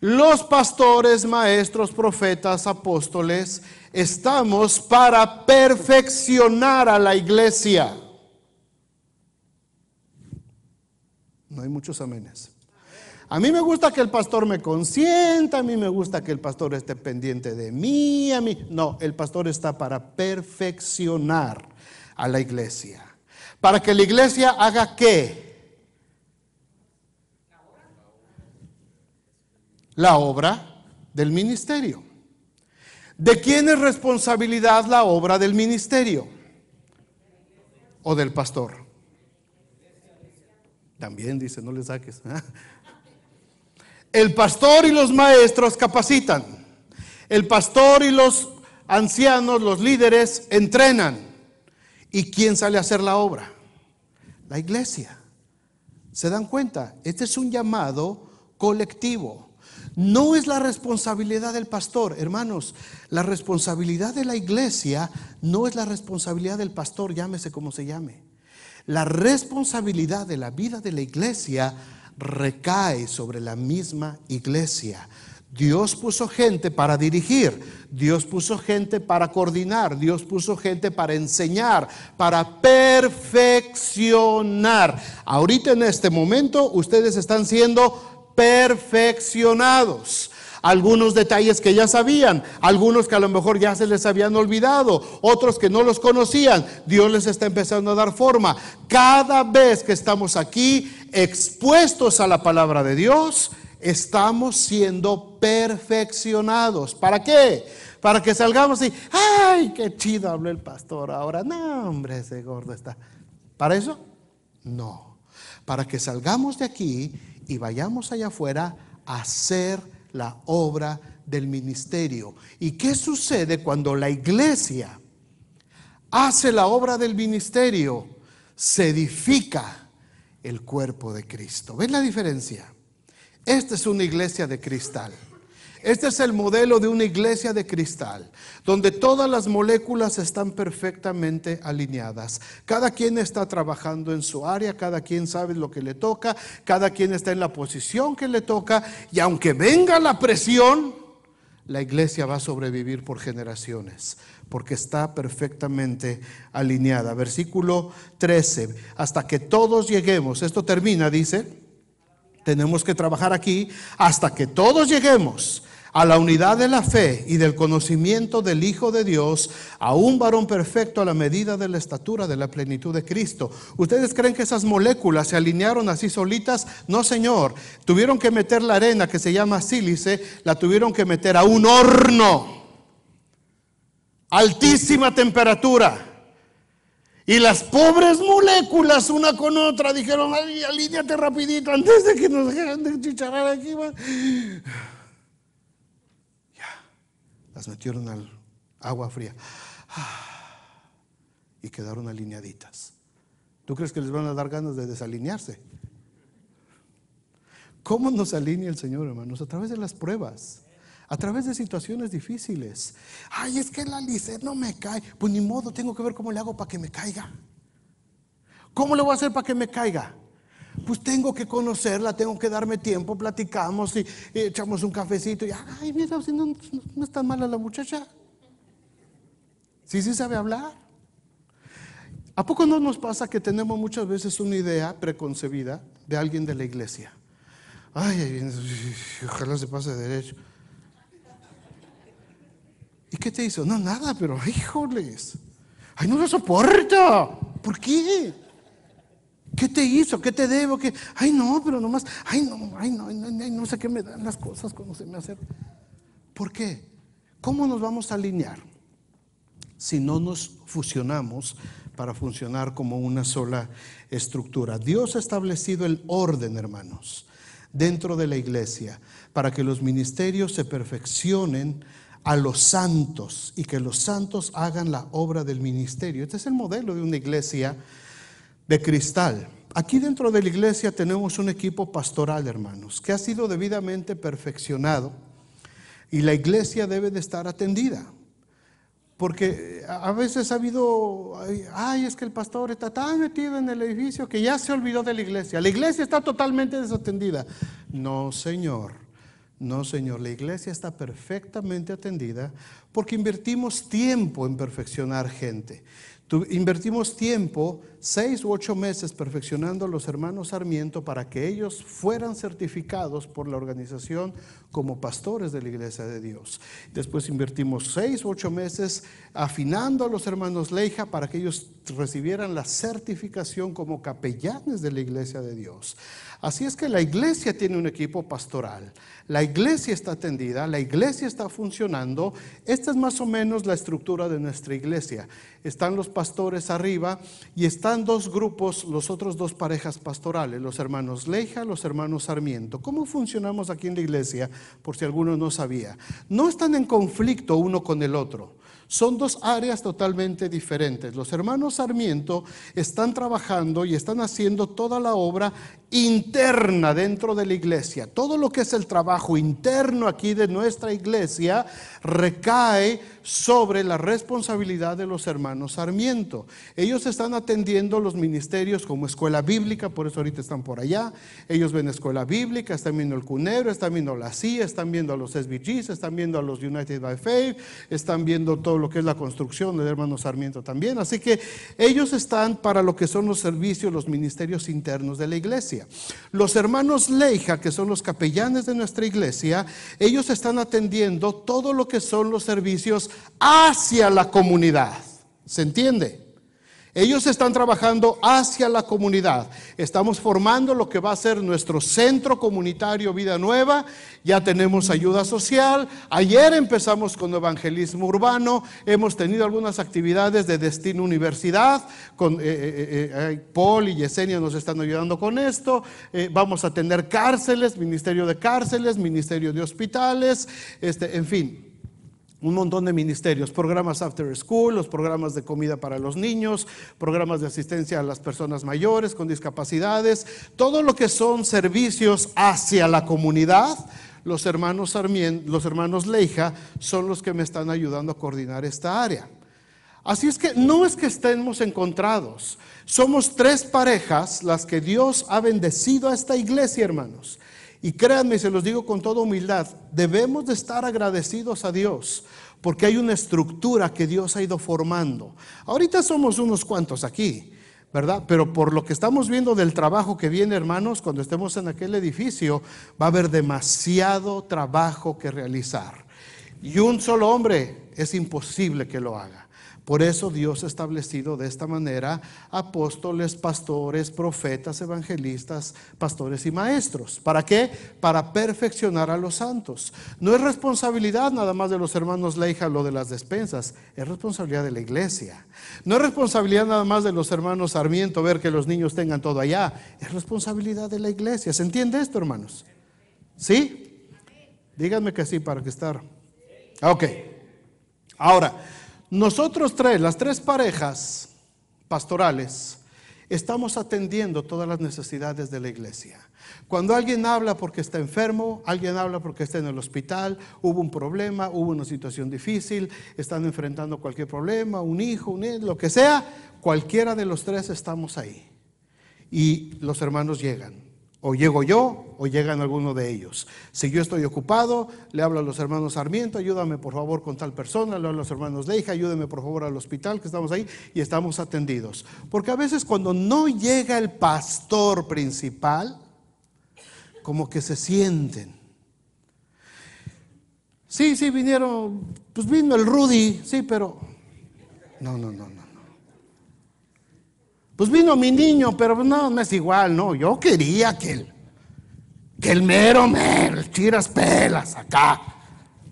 Los pastores, maestros, profetas, apóstoles, estamos para perfeccionar a la iglesia. No hay muchos amenes. A mí me gusta que el pastor me consienta, a mí me gusta que el pastor esté pendiente de mí, a mí. No, el pastor está para perfeccionar a la iglesia. Para que la iglesia haga qué? la obra del ministerio. ¿De quién es responsabilidad la obra del ministerio? ¿O del pastor? También dice, no le saques. ¿eh? El pastor y los maestros capacitan. El pastor y los ancianos, los líderes, entrenan. ¿Y quién sale a hacer la obra? La iglesia. ¿Se dan cuenta? Este es un llamado colectivo. No es la responsabilidad del pastor, hermanos. La responsabilidad de la iglesia no es la responsabilidad del pastor, llámese como se llame. La responsabilidad de la vida de la iglesia recae sobre la misma iglesia. Dios puso gente para dirigir, Dios puso gente para coordinar, Dios puso gente para enseñar, para perfeccionar. Ahorita en este momento ustedes están siendo perfeccionados. Algunos detalles que ya sabían, algunos que a lo mejor ya se les habían olvidado, otros que no los conocían. Dios les está empezando a dar forma. Cada vez que estamos aquí expuestos a la palabra de Dios, estamos siendo perfeccionados. ¿Para qué? Para que salgamos y, ay, qué chido habló el pastor ahora. No, hombre, ese gordo está. ¿Para eso? No. Para que salgamos de aquí y vayamos allá afuera a hacer la obra del ministerio. ¿Y qué sucede cuando la iglesia hace la obra del ministerio? Se edifica el cuerpo de Cristo. ¿Ven la diferencia? Esta es una iglesia de cristal. Este es el modelo de una iglesia de cristal, donde todas las moléculas están perfectamente alineadas. Cada quien está trabajando en su área, cada quien sabe lo que le toca, cada quien está en la posición que le toca, y aunque venga la presión, la iglesia va a sobrevivir por generaciones, porque está perfectamente alineada. Versículo 13, hasta que todos lleguemos, esto termina, dice, tenemos que trabajar aquí hasta que todos lleguemos a la unidad de la fe y del conocimiento del Hijo de Dios, a un varón perfecto a la medida de la estatura de la plenitud de Cristo. ¿Ustedes creen que esas moléculas se alinearon así solitas? No, Señor. Tuvieron que meter la arena que se llama sílice, la tuvieron que meter a un horno, altísima temperatura. Y las pobres moléculas una con otra dijeron, ay, alíñate rapidito antes de que nos dejen de chicharar aquí las metieron al agua fría ah, y quedaron alineaditas. ¿Tú crees que les van a dar ganas de desalinearse? ¿Cómo nos alinea el Señor, hermanos? A través de las pruebas, a través de situaciones difíciles. Ay, es que la lice no me cae. Pues ni modo, tengo que ver cómo le hago para que me caiga. ¿Cómo le voy a hacer para que me caiga? pues tengo que conocerla, tengo que darme tiempo, platicamos y, echamos un cafecito y, ay, mira, si no, no, es mala la muchacha. Sí, sí sabe hablar. ¿A poco no nos pasa que tenemos muchas veces una idea preconcebida de alguien de la iglesia? Ay, ojalá se pase derecho. ¿Y qué te hizo? No, nada, pero híjoles. Ay, no lo soporto. ¿Por qué? ¿Qué te hizo? ¿Qué te debo? ¿Qué? Ay, no, pero nomás, ay, no, ay, no, no sé qué me dan las cosas cuando se me hacen. ¿Por qué? ¿Cómo nos vamos a alinear si no nos fusionamos para funcionar como una sola estructura? Dios ha establecido el orden, hermanos, dentro de la iglesia, para que los ministerios se perfeccionen a los santos y que los santos hagan la obra del ministerio. Este es el modelo de una iglesia de cristal. Aquí dentro de la iglesia tenemos un equipo pastoral, hermanos, que ha sido debidamente perfeccionado y la iglesia debe de estar atendida. Porque eh, a veces ha habido, ay, es que el pastor está tan metido en el edificio que ya se olvidó de la iglesia. La iglesia está totalmente desatendida. No, Señor, no, Señor, la iglesia está perfectamente atendida porque invertimos tiempo en perfeccionar gente invertimos tiempo, seis u ocho meses, perfeccionando a los hermanos Sarmiento para que ellos fueran certificados por la organización como pastores de la Iglesia de Dios. Después invertimos seis u ocho meses afinando a los hermanos Leija para que ellos recibieran la certificación como capellanes de la Iglesia de Dios. Así es que la iglesia tiene un equipo pastoral, la iglesia está atendida, la iglesia está funcionando. Esta es más o menos la estructura de nuestra iglesia. Están los pastores arriba y están dos grupos, los otros dos parejas pastorales, los hermanos Leija, los hermanos Sarmiento. ¿Cómo funcionamos aquí en la iglesia? Por si alguno no sabía. No están en conflicto uno con el otro. Son dos áreas totalmente diferentes. Los hermanos Sarmiento están trabajando y están haciendo toda la obra interna dentro de la iglesia. Todo lo que es el trabajo interno aquí de nuestra iglesia recae sobre la responsabilidad de los hermanos Sarmiento. Ellos están atendiendo los ministerios como escuela bíblica, por eso ahorita están por allá. Ellos ven escuela bíblica, están viendo el cunero, están viendo la CIA, están viendo a los SBGs, están viendo a los United by Faith, están viendo todo lo que es la construcción del hermano Sarmiento también. Así que ellos están para lo que son los servicios, los ministerios internos de la iglesia. Los hermanos Leija, que son los capellanes de nuestra iglesia, ellos están atendiendo todo lo que son los servicios hacia la comunidad. ¿Se entiende? Ellos están trabajando hacia la comunidad. Estamos formando lo que va a ser nuestro centro comunitario Vida Nueva. Ya tenemos ayuda social. Ayer empezamos con evangelismo urbano. Hemos tenido algunas actividades de destino universidad. Eh, eh, eh, Paul y Yesenia nos están ayudando con esto. vamos a tener cárceles, ministerio de cárceles, ministerio de hospitales. Este, en fin, un montón de ministerios, programas after school, los programas de comida para los niños, programas de asistencia a las personas mayores con discapacidades, todo lo que son servicios hacia la comunidad. Los hermanos los hermanos Leija son los que me están ayudando a coordinar esta área. Así es que no es que estemos encontrados. Somos tres parejas las que Dios ha bendecido a esta iglesia, hermanos. Y créanme, se los digo con toda humildad, debemos de estar agradecidos a Dios, porque hay una estructura que Dios ha ido formando. Ahorita somos unos cuantos aquí, ¿verdad? Pero por lo que estamos viendo del trabajo que viene, hermanos, cuando estemos en aquel edificio, va a haber demasiado trabajo que realizar. Y un solo hombre es imposible que lo haga. Por eso Dios ha establecido de esta manera apóstoles, pastores, profetas, evangelistas, pastores y maestros. ¿Para qué? Para perfeccionar a los santos. No es responsabilidad nada más de los hermanos Leija lo de las despensas, es responsabilidad de la iglesia. No es responsabilidad nada más de los hermanos Sarmiento ver que los niños tengan todo allá, es responsabilidad de la iglesia. ¿Se entiende esto, hermanos? ¿Sí? Díganme que sí para que estar. Ok. Ahora, nosotros tres, las tres parejas pastorales, estamos atendiendo todas las necesidades de la iglesia. Cuando alguien habla porque está enfermo, alguien habla porque está en el hospital, hubo un problema, hubo una situación difícil, están enfrentando cualquier problema, un hijo, un lo que sea, cualquiera de los tres estamos ahí. Y los hermanos llegan. O llego yo o llegan alguno de ellos. Si yo estoy ocupado, le hablo a los hermanos Sarmiento, ayúdame por favor con tal persona, le hablo a los hermanos Leija, ayúdame por favor al hospital que estamos ahí y estamos atendidos. Porque a veces cuando no llega el pastor principal, como que se sienten. Sí, sí, vinieron, pues vino el Rudy, sí, pero... No, no, no, no. Pues vino mi niño, pero pues no, no es igual, no. Yo quería que el, que el mero mero, el chiras pelas acá.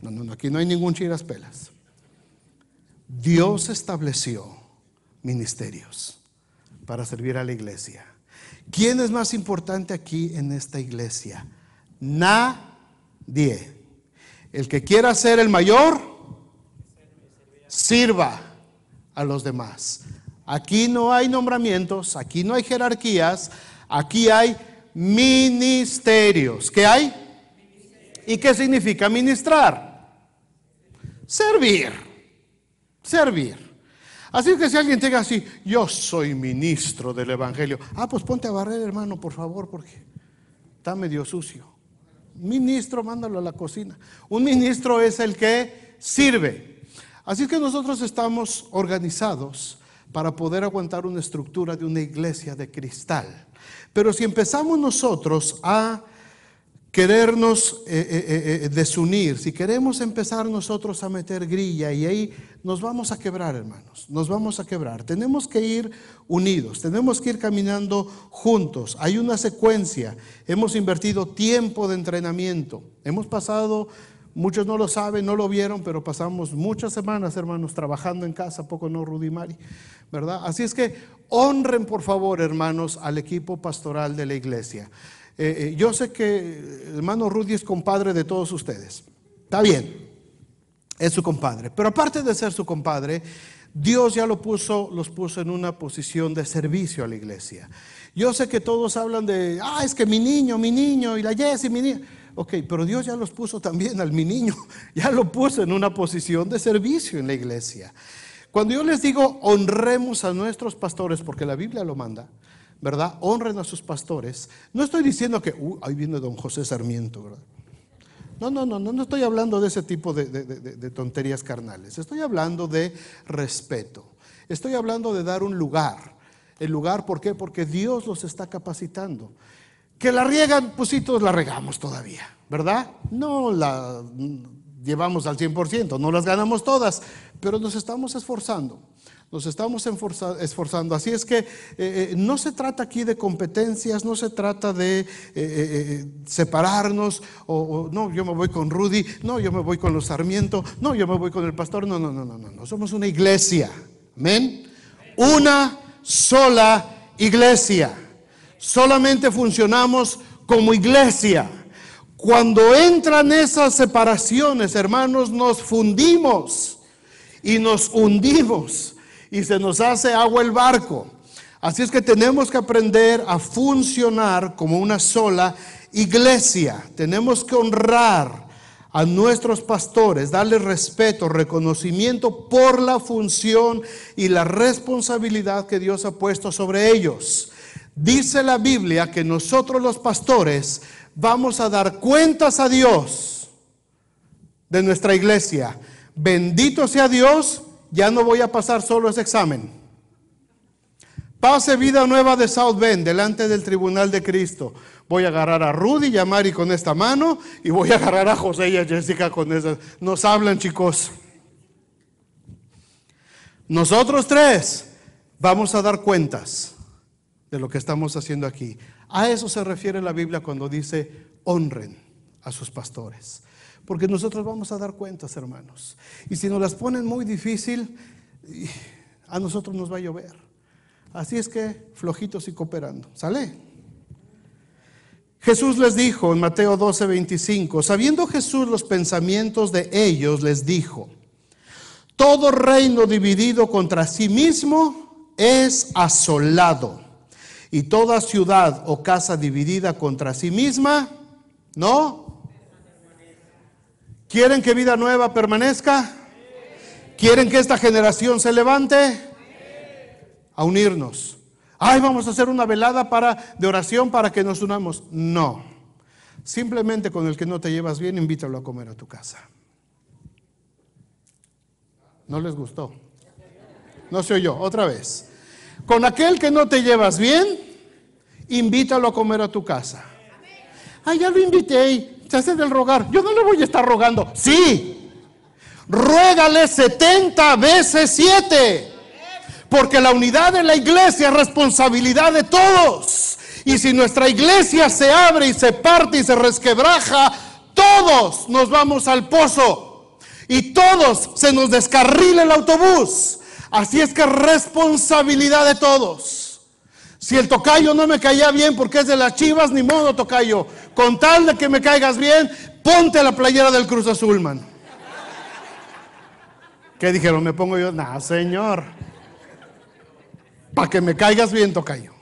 No, no, no, aquí no hay ningún chiras pelas. Dios estableció ministerios para servir a la iglesia. ¿Quién es más importante aquí en esta iglesia? Nadie. El que quiera ser el mayor, sirva a los demás. Aquí no hay nombramientos, aquí no hay jerarquías, aquí hay ministerios. ¿Qué hay? ¿Y qué significa ministrar? Servir. Servir. Así que si alguien llega así, yo soy ministro del Evangelio. Ah, pues ponte a barrer, hermano, por favor, porque está medio sucio. Ministro, mándalo a la cocina. Un ministro es el que sirve. Así que nosotros estamos organizados para poder aguantar una estructura de una iglesia de cristal. Pero si empezamos nosotros a querernos eh, eh, eh, desunir, si queremos empezar nosotros a meter grilla y ahí nos vamos a quebrar, hermanos, nos vamos a quebrar. Tenemos que ir unidos, tenemos que ir caminando juntos. Hay una secuencia, hemos invertido tiempo de entrenamiento, hemos pasado Muchos no lo saben, no lo vieron, pero pasamos muchas semanas, hermanos, trabajando en casa, poco no, Rudy y Mari, ¿verdad? Así es que honren, por favor, hermanos, al equipo pastoral de la iglesia. Eh, eh, yo sé que hermano Rudy es compadre de todos ustedes. Está bien, es su compadre. Pero aparte de ser su compadre, Dios ya lo puso, los puso en una posición de servicio a la iglesia. Yo sé que todos hablan de, ah, es que mi niño, mi niño, y la Jessie, mi niño. Ok, pero Dios ya los puso también al mi niño, ya lo puso en una posición de servicio en la iglesia. Cuando yo les digo honremos a nuestros pastores, porque la Biblia lo manda, ¿verdad? Honren a sus pastores. No estoy diciendo que, uh, ahí viene don José Sarmiento, ¿verdad? No, no, no, no, no estoy hablando de ese tipo de, de tonterías carnales. Estoy hablando de respeto. Estoy hablando de dar un lugar. El lugar, ¿por qué? Porque Dios los está capacitando. Que la riegan, pues sí, todos la regamos todavía, ¿verdad? No la llevamos al 100%, no las ganamos todas, pero nos estamos esforzando. Nos estamos esforzando. Así es que eh, eh, no se trata aquí de competencias, no se trata de eh, separarnos, o, no, yo me voy con Rudy, no, yo me voy con los Sarmiento, no, yo me voy con el pastor, no, no, no, no, no, no. somos una iglesia. Amén. Una sola iglesia solamente funcionamos como iglesia. Cuando entran esas separaciones, hermanos, nos fundimos y nos hundimos y se nos hace agua el barco. Así es que tenemos que aprender a funcionar como una sola iglesia. Tenemos que honrar a nuestros pastores, darles respeto, reconocimiento por la función y la responsabilidad que Dios ha puesto sobre ellos. Dice la Biblia que nosotros los pastores vamos a dar cuentas a Dios de nuestra iglesia. Bendito sea Dios, ya no voy a pasar solo ese examen. Pase vida nueva de South Bend delante del tribunal de Cristo. Voy a agarrar a Rudy y a Mari con esta mano y voy a agarrar a José y a Jessica con esa Nos hablan, chicos. Nosotros tres vamos a dar cuentas de lo que estamos haciendo aquí. A eso se refiere la Biblia cuando dice honren a sus pastores. Porque nosotros vamos a dar cuentas, hermanos. Y si nos las ponen muy difícil, a nosotros nos va a llover. Así es que flojitos y cooperando. ¿Sale? Jesús les dijo en Mateo 12, 25, sabiendo Jesús los pensamientos de ellos, les dijo, todo reino dividido contra sí mismo es asolado y toda ciudad o casa dividida contra sí misma, ¿no? ¿Quieren que vida nueva permanezca? ¿Quieren que esta generación se levante? A unirnos. Ay, vamos a hacer una velada para, de oración para que nos unamos. No. Simplemente con el que no te llevas bien, invítalo a comer a tu casa. No les gustó. No se oyó. Otra vez. Con aquel que no te llevas bien, invítalo a comer a tu casa. Ah, ya lo invité y se hace del rogar. Yo no le voy a estar rogando. Sí, ruégale 70 veces 7. Porque la unidad de la iglesia es responsabilidad de todos. Y si nuestra iglesia se abre y se parte y se resquebraja, todos nos vamos al pozo. Y todos se nos descarrila el autobús. Así es que responsabilidad de todos. Si el tocayo no me caía bien porque es de las chivas, ni modo tocayo. Con tal de que me caigas bien, ponte la playera del Cruz Azul, man. ¿Qué dijeron? Me pongo yo, No señor. Para que me caigas bien, tocayo.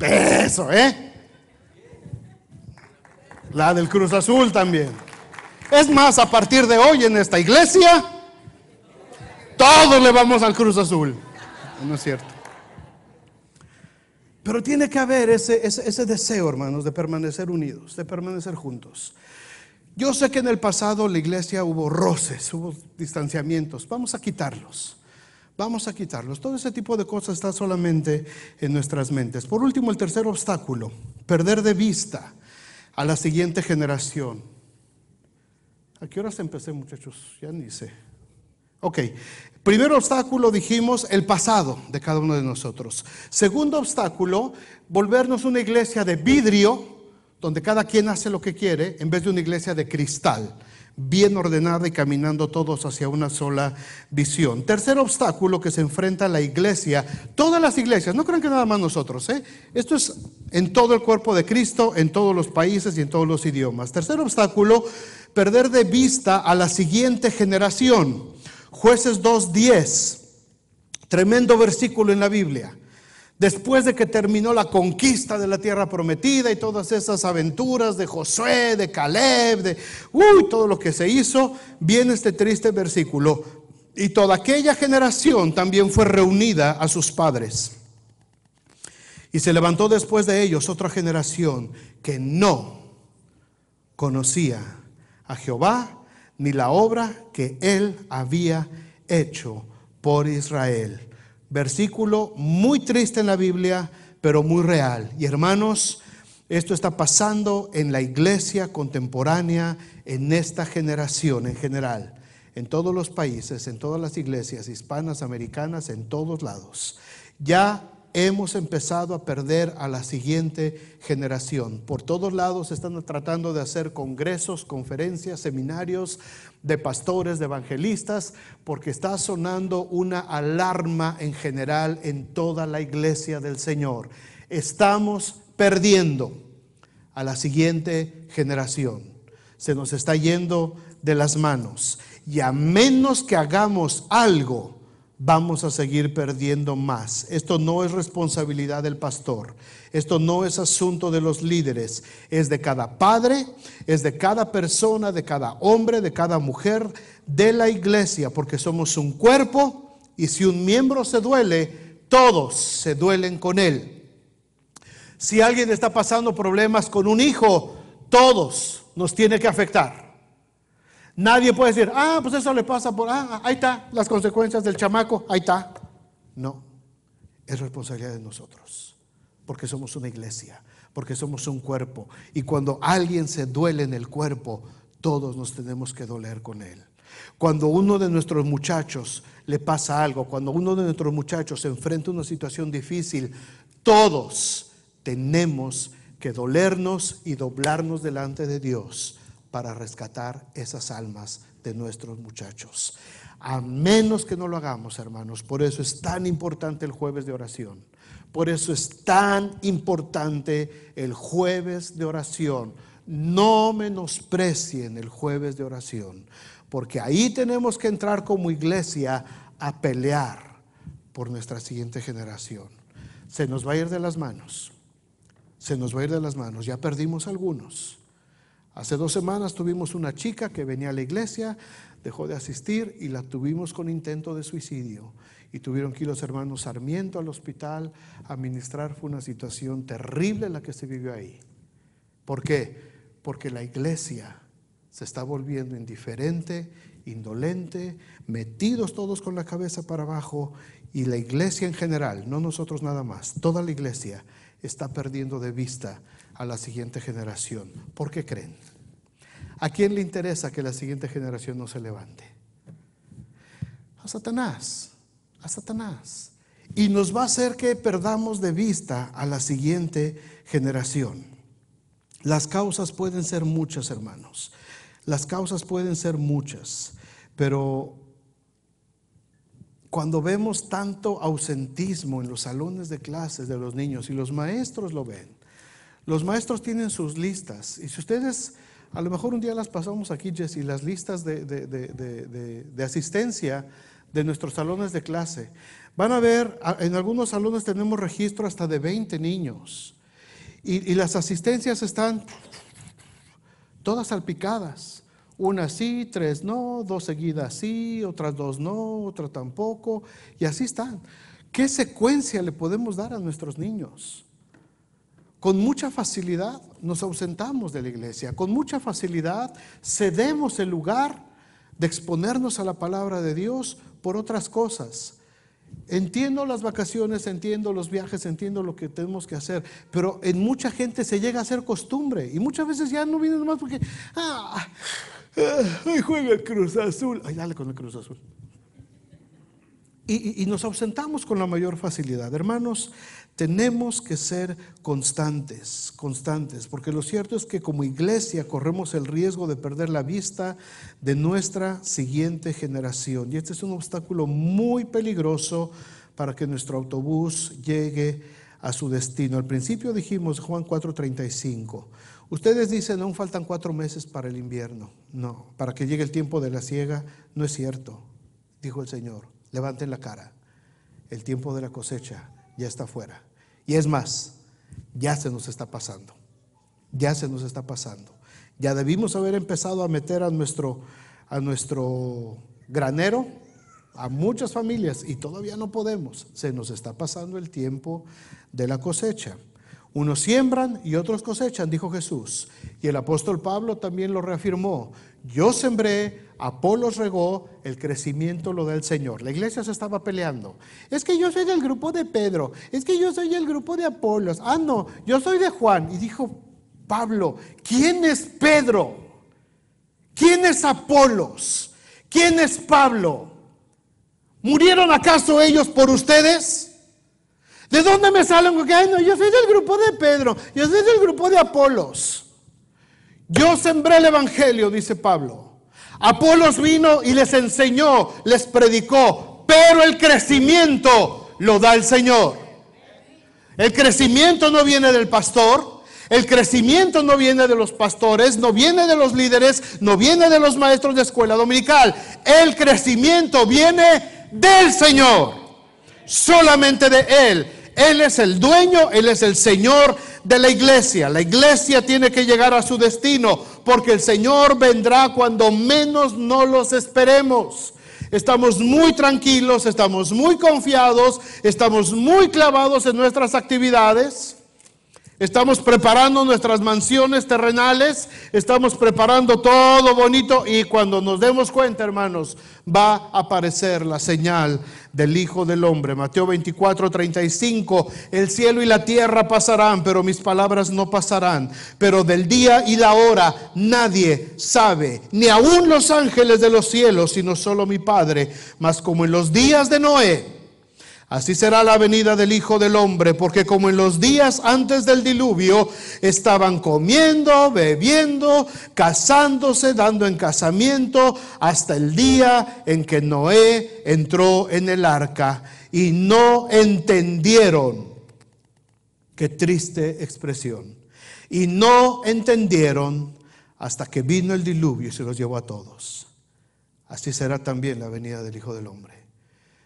Eso, ¿eh? La del Cruz Azul también. Es más, a partir de hoy en esta iglesia todos le vamos al Cruz Azul. No es cierto. Pero tiene que haber ese, deseo, hermanos, de permanecer unidos, de permanecer juntos. Yo sé que en el pasado la iglesia hubo roces, hubo distanciamientos. Vamos a quitarlos. Vamos a quitarlos. Todo ese tipo de cosas está solamente en nuestras mentes. Por último, el tercer obstáculo, perder de vista a la siguiente generación. ¿A qué horas empecé, muchachos? Ya ni sé. Ok. Primer obstáculo, dijimos, el pasado de cada uno de nosotros. Segundo obstáculo, volvernos una iglesia de vidrio, donde cada quien hace lo que quiere, en vez de una iglesia de cristal, bien ordenada y caminando todos hacia una sola visión. Tercer obstáculo que se enfrenta la iglesia, todas las iglesias, no crean que nada más nosotros, ¿eh? esto es en todo el cuerpo de Cristo, en todos los países y en todos los idiomas. Tercer obstáculo, perder de vista a la siguiente generación. Jueces 2.10, tremendo versículo en la Biblia. Después de que terminó la conquista de la tierra prometida y todas esas aventuras de Josué, de Caleb, de uy, todo lo que se hizo, viene este triste versículo. Y toda aquella generación también fue reunida a sus padres. Y se levantó después de ellos otra generación que no conocía a Jehová ni la obra que él había hecho por Israel. Versículo muy triste en la Biblia, pero muy real. Y hermanos, esto está pasando en la iglesia contemporánea, en esta generación en general, en todos los países, en todas las iglesias hispanas, americanas, en todos lados. Ya hemos empezado a perder a la siguiente generación. Por todos lados están tratando de hacer congresos, conferencias, seminarios de pastores, de evangelistas, porque está sonando una alarma en general en toda la iglesia del Señor. Estamos perdiendo a la siguiente generación. Se nos está yendo de las manos. Y a menos que hagamos algo, vamos a seguir perdiendo más. Esto no es responsabilidad del pastor, esto no es asunto de los líderes, es de cada padre, es de cada persona, de cada hombre, de cada mujer, de la iglesia, porque somos un cuerpo y si un miembro se duele, todos se duelen con él. Si alguien está pasando problemas con un hijo, todos nos tiene que afectar. Nadie puede decir, ah, pues eso le pasa por, ah, ahí está, las consecuencias del chamaco, ahí está. No, es responsabilidad de nosotros, porque somos una iglesia, porque somos un cuerpo. Y cuando alguien se duele en el cuerpo, todos nos tenemos que doler con él. Cuando uno de nuestros muchachos le pasa algo, cuando uno de nuestros muchachos se enfrenta a una situación difícil, todos tenemos que dolernos y doblarnos delante de Dios para rescatar esas almas de nuestros muchachos. A menos que no lo hagamos, hermanos. Por eso es tan importante el jueves de oración. Por eso es tan importante el jueves de oración. No menosprecien el jueves de oración, porque ahí tenemos que entrar como iglesia a pelear por nuestra siguiente generación. Se nos va a ir de las manos. Se nos va a ir de las manos. Ya perdimos algunos. Hace dos semanas tuvimos una chica que venía a la iglesia, dejó de asistir y la tuvimos con intento de suicidio. Y tuvieron que ir los hermanos Sarmiento al hospital a ministrar. Fue una situación terrible la que se vivió ahí. ¿Por qué? Porque la iglesia se está volviendo indiferente, indolente, metidos todos con la cabeza para abajo y la iglesia en general, no nosotros nada más, toda la iglesia está perdiendo de vista a la siguiente generación. ¿Por qué creen? ¿A quién le interesa que la siguiente generación no se levante? A Satanás, a Satanás. Y nos va a hacer que perdamos de vista a la siguiente generación. Las causas pueden ser muchas, hermanos. Las causas pueden ser muchas, pero cuando vemos tanto ausentismo en los salones de clases de los niños y los maestros lo ven, los maestros tienen sus listas. Y si ustedes, a lo mejor un día las pasamos aquí, y las listas de, asistencia de nuestros salones de clase. Van a ver, en algunos salones tenemos registro hasta de 20 niños. Y, y las asistencias están todas salpicadas. Una sí, tres no, dos seguidas sí, otras dos no, otra tampoco. Y así están. ¿Qué secuencia le podemos dar a nuestros niños? Con mucha facilidad nos ausentamos de la iglesia, con mucha facilidad cedemos el lugar de exponernos a la palabra de Dios por otras cosas. Entiendo las vacaciones, entiendo los viajes, entiendo lo que tenemos que hacer, pero en mucha gente se llega a ser costumbre y muchas veces ya no vienen más porque, ah, eh, juega el Cruz Azul, ay, dale con el Cruz Azul. y nos ausentamos con la mayor facilidad. Hermanos, tenemos que ser constantes, constantes, porque lo cierto es que como iglesia corremos el riesgo de perder la vista de nuestra siguiente generación. Y este es un obstáculo muy peligroso para que nuestro autobús llegue a su destino. Al principio dijimos Juan 4:35, ustedes dicen, aún faltan cuatro meses para el invierno. No, para que llegue el tiempo de la ciega, no es cierto, dijo el Señor. Levanten la cara, el tiempo de la cosecha ya está afuera. Y es más, ya se nos está pasando. Ya se nos está pasando. Ya debimos haber empezado a meter a nuestro, a nuestro granero a muchas familias y todavía no podemos. Se nos está pasando el tiempo de la cosecha. Unos siembran y otros cosechan, dijo Jesús. Y el apóstol Pablo también lo reafirmó. Yo sembré, Apolos regó, el crecimiento lo da el Señor. La iglesia se estaba peleando. Es que yo soy del grupo de Pedro, es que yo soy del grupo de Apolos. Ah, no, yo soy de Juan. Y dijo Pablo, ¿quién es Pedro? ¿Quién es Apolos? ¿Quién es Pablo? ¿Murieron acaso ellos por ustedes? ¿De dónde me salen? yo soy del grupo de Pedro, yo soy del grupo de Apolos. Yo sembré el Evangelio, dice Pablo. Apolos vino y les enseñó, les predicó, pero el crecimiento lo da el Señor. El crecimiento no viene del pastor, el crecimiento no viene de los pastores, no viene de los líderes, no viene de los maestros de escuela dominical. El crecimiento viene del Señor, solamente de Él. Él es el dueño, Él es el Señor de la iglesia. La iglesia tiene que llegar a su destino porque el Señor vendrá cuando menos no los esperemos. Estamos muy tranquilos, estamos muy confiados, estamos muy clavados en nuestras actividades Estamos preparando nuestras mansiones terrenales, estamos preparando todo bonito y cuando nos demos cuenta, hermanos, va a aparecer la señal del Hijo del Hombre. Mateo 24, 35, el cielo y la tierra pasarán, pero mis palabras no pasarán. Pero del día y la hora nadie sabe, ni aun los ángeles de los cielos, sino solo mi Padre. Mas como en los días de Noé, Así será la venida del Hijo del Hombre, porque como en los días antes del diluvio estaban comiendo, bebiendo, casándose, dando en casamiento, hasta el día en que Noé entró en el arca y no entendieron. Qué triste expresión. Y no entendieron hasta que vino el diluvio y se los llevó a todos. Así será también la venida del Hijo del Hombre.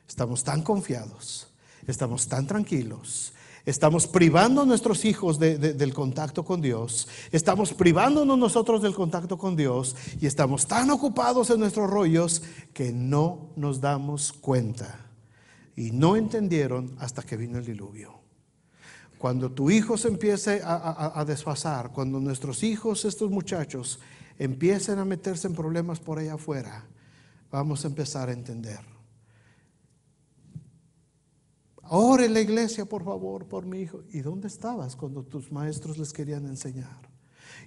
Estamos tan confiados, estamos tan tranquilos, Estamos privando a nuestros hijos del contacto con Dios. Estamos privándonos nosotros del contacto con Dios. Y estamos tan ocupados en nuestros rollos que no nos damos cuenta. Y no entendieron hasta que vino el diluvio. Cuando tu hijo se empiece a, a, a desfasar, cuando nuestros hijos, estos muchachos, empiecen a meterse en problemas por allá afuera, vamos a empezar a entender en la iglesia, por favor, por mi hijo. ¿Y dónde estabas cuando tus maestros les querían enseñar?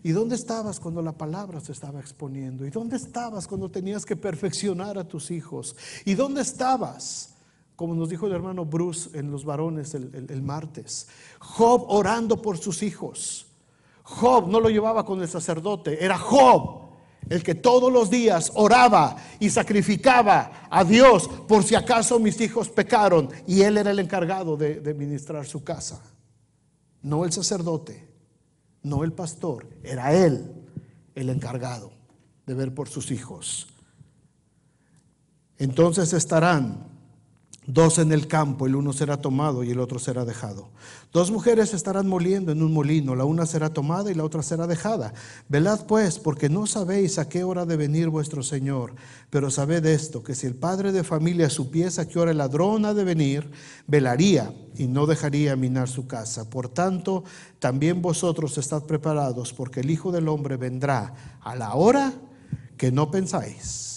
¿Y dónde estabas cuando la palabra se estaba exponiendo? ¿Y dónde estabas cuando tenías que perfeccionar a tus hijos? ¿Y dónde estabas? Como nos dijo el hermano Bruce en Los Varones el martes, Job orando por sus hijos. Job no lo llevaba con el sacerdote, era Job el que todos los días oraba y sacrificaba a Dios por si acaso mis hijos pecaron y él era el encargado de, Administrar ministrar su casa. No el sacerdote, no el pastor, era él el encargado de ver por sus hijos. Entonces estarán Dos en el campo, el uno será tomado y el otro será dejado. Dos mujeres estarán moliendo en un molino, la una será tomada y la otra será dejada. Velad pues, porque no sabéis a qué hora de venir vuestro Señor, pero sabed esto, que si el padre de familia supiese a qué hora el ladrón ha de venir, velaría y no dejaría minar su casa. Por tanto, también vosotros estad preparados, porque el Hijo del Hombre vendrá a la hora que no pensáis.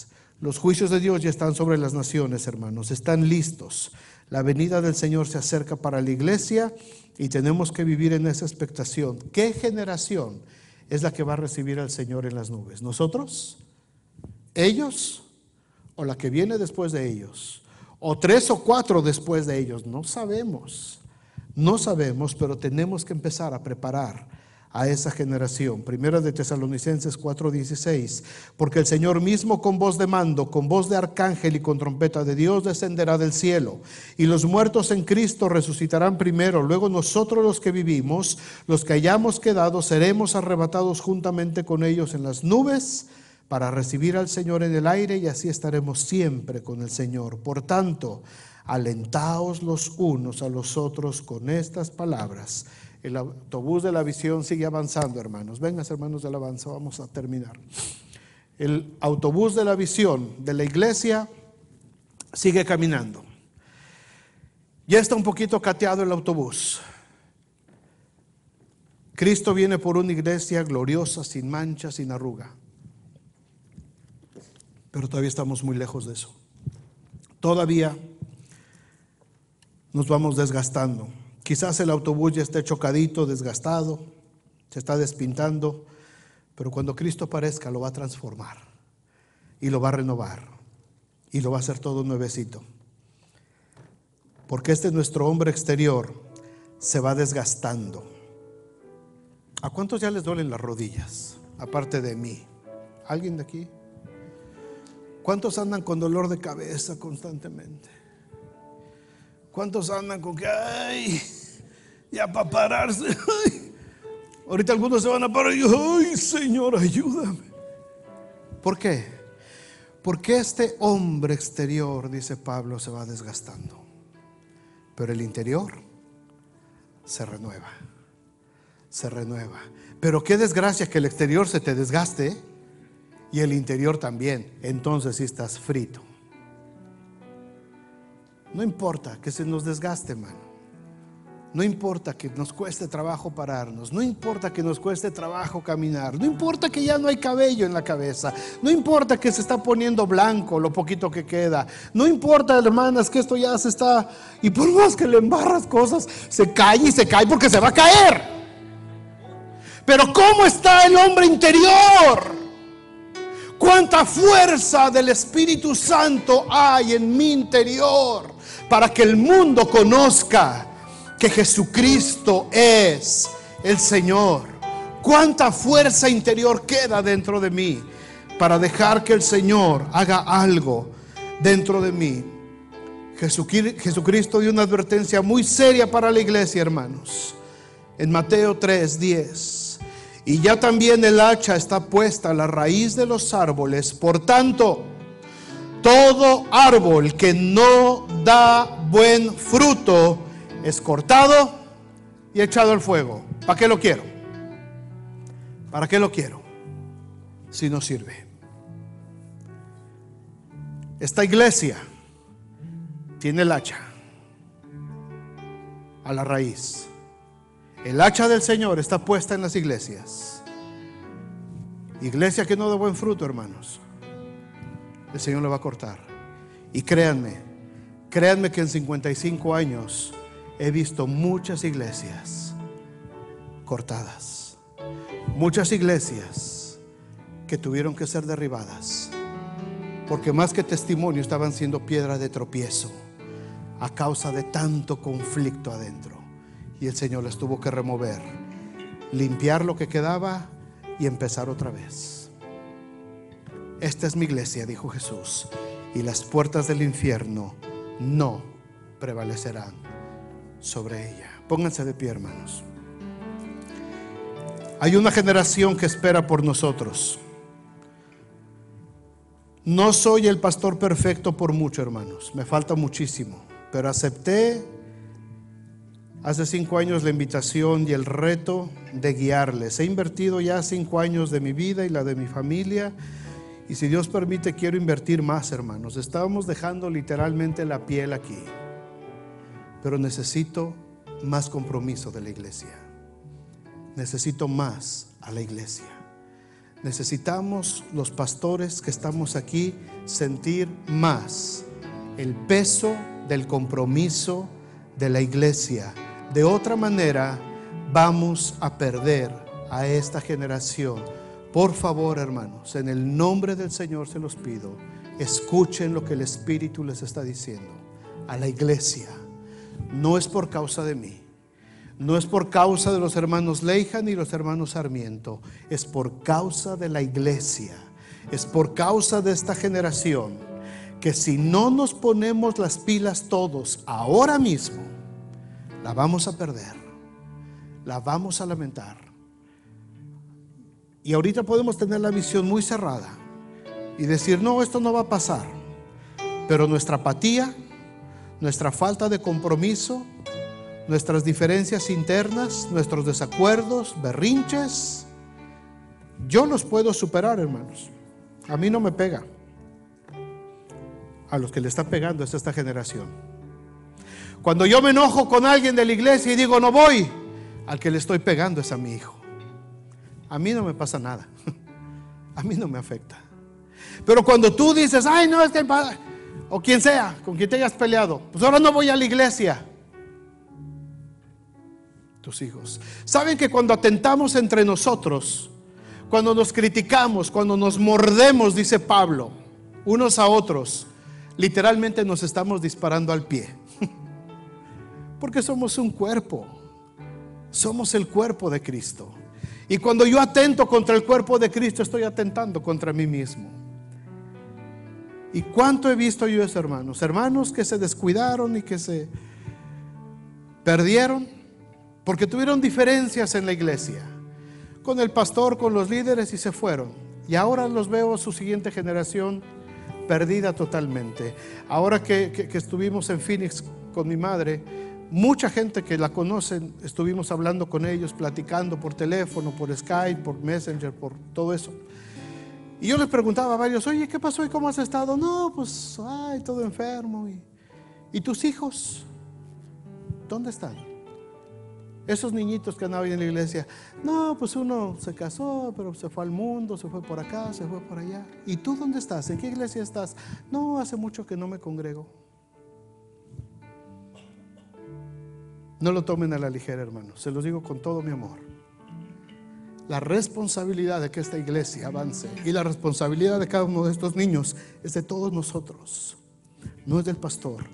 Los juicios de Dios ya están sobre las naciones, hermanos, están listos. La venida del Señor se acerca para la iglesia y tenemos que vivir en esa expectación. ¿Qué generación es la que va a recibir al Señor en las nubes? ¿Nosotros? ¿Ellos? ¿O la que viene después de ellos? ¿O tres o cuatro después de ellos? No sabemos. No sabemos, pero tenemos que empezar a preparar a esa generación. Primera de Tesalonicenses 4:16, porque el Señor mismo con voz de mando, con voz de arcángel y con trompeta de Dios descenderá del cielo, y los muertos en Cristo resucitarán primero, luego nosotros los que vivimos, los que hayamos quedado, seremos arrebatados juntamente con ellos en las nubes para recibir al Señor en el aire y así estaremos siempre con el Señor. Por tanto, alentaos los unos a los otros con estas palabras. El autobús de la visión sigue avanzando, hermanos. Venga, hermanos de avanza, vamos a terminar. El autobús de la visión de la iglesia sigue caminando. Ya está un poquito cateado el autobús. Cristo viene por una iglesia gloriosa, sin mancha, sin arruga. Pero todavía estamos muy lejos de eso. Todavía nos vamos desgastando Quizás el autobús ya esté chocadito, desgastado, se está despintando, pero cuando Cristo aparezca lo va a transformar y lo va a renovar y lo va a hacer todo nuevecito. Porque este es nuestro hombre exterior se va desgastando. ¿A cuántos ya les duelen las rodillas? Aparte de mí. ¿Alguien de aquí? ¿Cuántos andan con dolor de cabeza constantemente? ¿Cuántos andan con que, ay, ya para pararse? Ahorita algunos se van a parar y, ay, Señor, ayúdame. ¿Por qué? Porque este hombre exterior, dice Pablo, se va desgastando. Pero el interior se renueva. Se renueva. Pero qué desgracia que el exterior se te desgaste y el interior también. Entonces si estás frito. No importa que se nos desgaste, mano. No importa que nos cueste trabajo pararnos, no importa que nos cueste trabajo caminar, no importa que ya no hay cabello en la cabeza, no importa que se está poniendo blanco lo poquito que queda, no importa, hermanas, que esto ya se está, y por más que le embarras cosas, se cae y se cae porque se va a caer. Pero ¿cómo está el hombre interior? ¿Cuánta fuerza del Espíritu Santo hay en mi interior? para que el mundo conozca que Jesucristo es el Señor. ¿Cuánta fuerza interior queda dentro de mí para dejar que el Señor haga algo dentro de mí? Jesucristo dio una advertencia muy seria para la iglesia, hermanos, en Mateo 3:10. Y ya también el hacha está puesta a la raíz de los árboles, por tanto, todo árbol que no da buen fruto es cortado y echado al fuego. ¿Para qué lo quiero? ¿Para qué lo quiero? Si no sirve. Esta iglesia tiene el hacha a la raíz. El hacha del Señor está puesta en las iglesias. Iglesia que no da buen fruto, hermanos el Señor le va a cortar. Y créanme, créanme que en 55 años he visto muchas iglesias cortadas, muchas iglesias que tuvieron que ser derribadas, porque más que testimonio estaban siendo piedra de tropiezo a causa de tanto conflicto adentro. Y el Señor les tuvo que remover, limpiar lo que quedaba y empezar otra vez. Esta es mi iglesia, dijo Jesús, y las puertas del infierno no prevalecerán sobre ella. Pónganse de pie, hermanos. Hay una generación que espera por nosotros. No soy el pastor perfecto por mucho, hermanos. Me falta muchísimo. Pero acepté hace cinco años la invitación y el reto de guiarles. He invertido ya cinco años de mi vida y la de mi familia y si Dios permite, quiero invertir más, hermanos. Estábamos dejando literalmente la piel aquí. Pero necesito más compromiso de la iglesia. Necesito más a la iglesia. Necesitamos los pastores que estamos aquí sentir más el peso del compromiso de la iglesia. De otra manera, vamos a perder a esta generación por favor, hermanos, en el nombre del Señor se los pido, escuchen lo que el Espíritu les está diciendo a la iglesia. No es por causa de mí, no es por causa de los hermanos Leija ni los hermanos Sarmiento, es por causa de la iglesia, es por causa de esta generación, que si no nos ponemos las pilas todos ahora mismo, la vamos a perder, la vamos a lamentar y ahorita podemos tener la visión muy cerrada y decir, no, esto no va a pasar. Pero nuestra apatía, nuestra falta de compromiso, nuestras diferencias internas, nuestros desacuerdos, berrinches, yo los puedo superar, hermanos. A mí no me pega. A los que le está pegando es esta generación. Cuando yo me enojo con alguien de la iglesia y digo no voy, al que le estoy pegando es a mi hijo a mí no me pasa nada. A mí no me afecta. Pero cuando tú dices, ay, no, es que o quien sea, con quien te hayas peleado, pues ahora no voy a la iglesia. Tus hijos. Saben que cuando atentamos entre nosotros, cuando nos criticamos, cuando nos mordemos, dice Pablo, unos a otros, literalmente nos estamos disparando al pie. Porque somos un cuerpo. Somos el cuerpo de Cristo. Y cuando yo atento contra el cuerpo de Cristo, estoy atentando contra mí mismo. ¿Y cuánto he visto yo esos hermanos? Hermanos que se descuidaron y que se perdieron porque tuvieron diferencias en la iglesia, con el pastor, con los líderes y se fueron. Y ahora los veo su siguiente generación perdida totalmente. Ahora que estuvimos en Phoenix con mi madre, mucha gente que la conocen, estuvimos hablando con ellos, platicando por teléfono, por Skype, por Messenger, por todo eso. Y yo les preguntaba a varios, oye, ¿qué pasó y cómo has estado? No, pues, ay, todo enfermo. ¿Y, ¿y tus hijos? ¿Dónde están? Esos niñitos que andaban en la iglesia, no, pues uno se casó, pero se fue al mundo, se fue por acá, se fue por allá. ¿Y tú dónde estás? ¿En qué iglesia estás? No, hace mucho que no me congrego. No lo tomen a la ligera, hermano. Se los digo con todo mi amor. La responsabilidad de que esta iglesia avance y la responsabilidad de cada uno de estos niños es de todos nosotros. No es del pastor,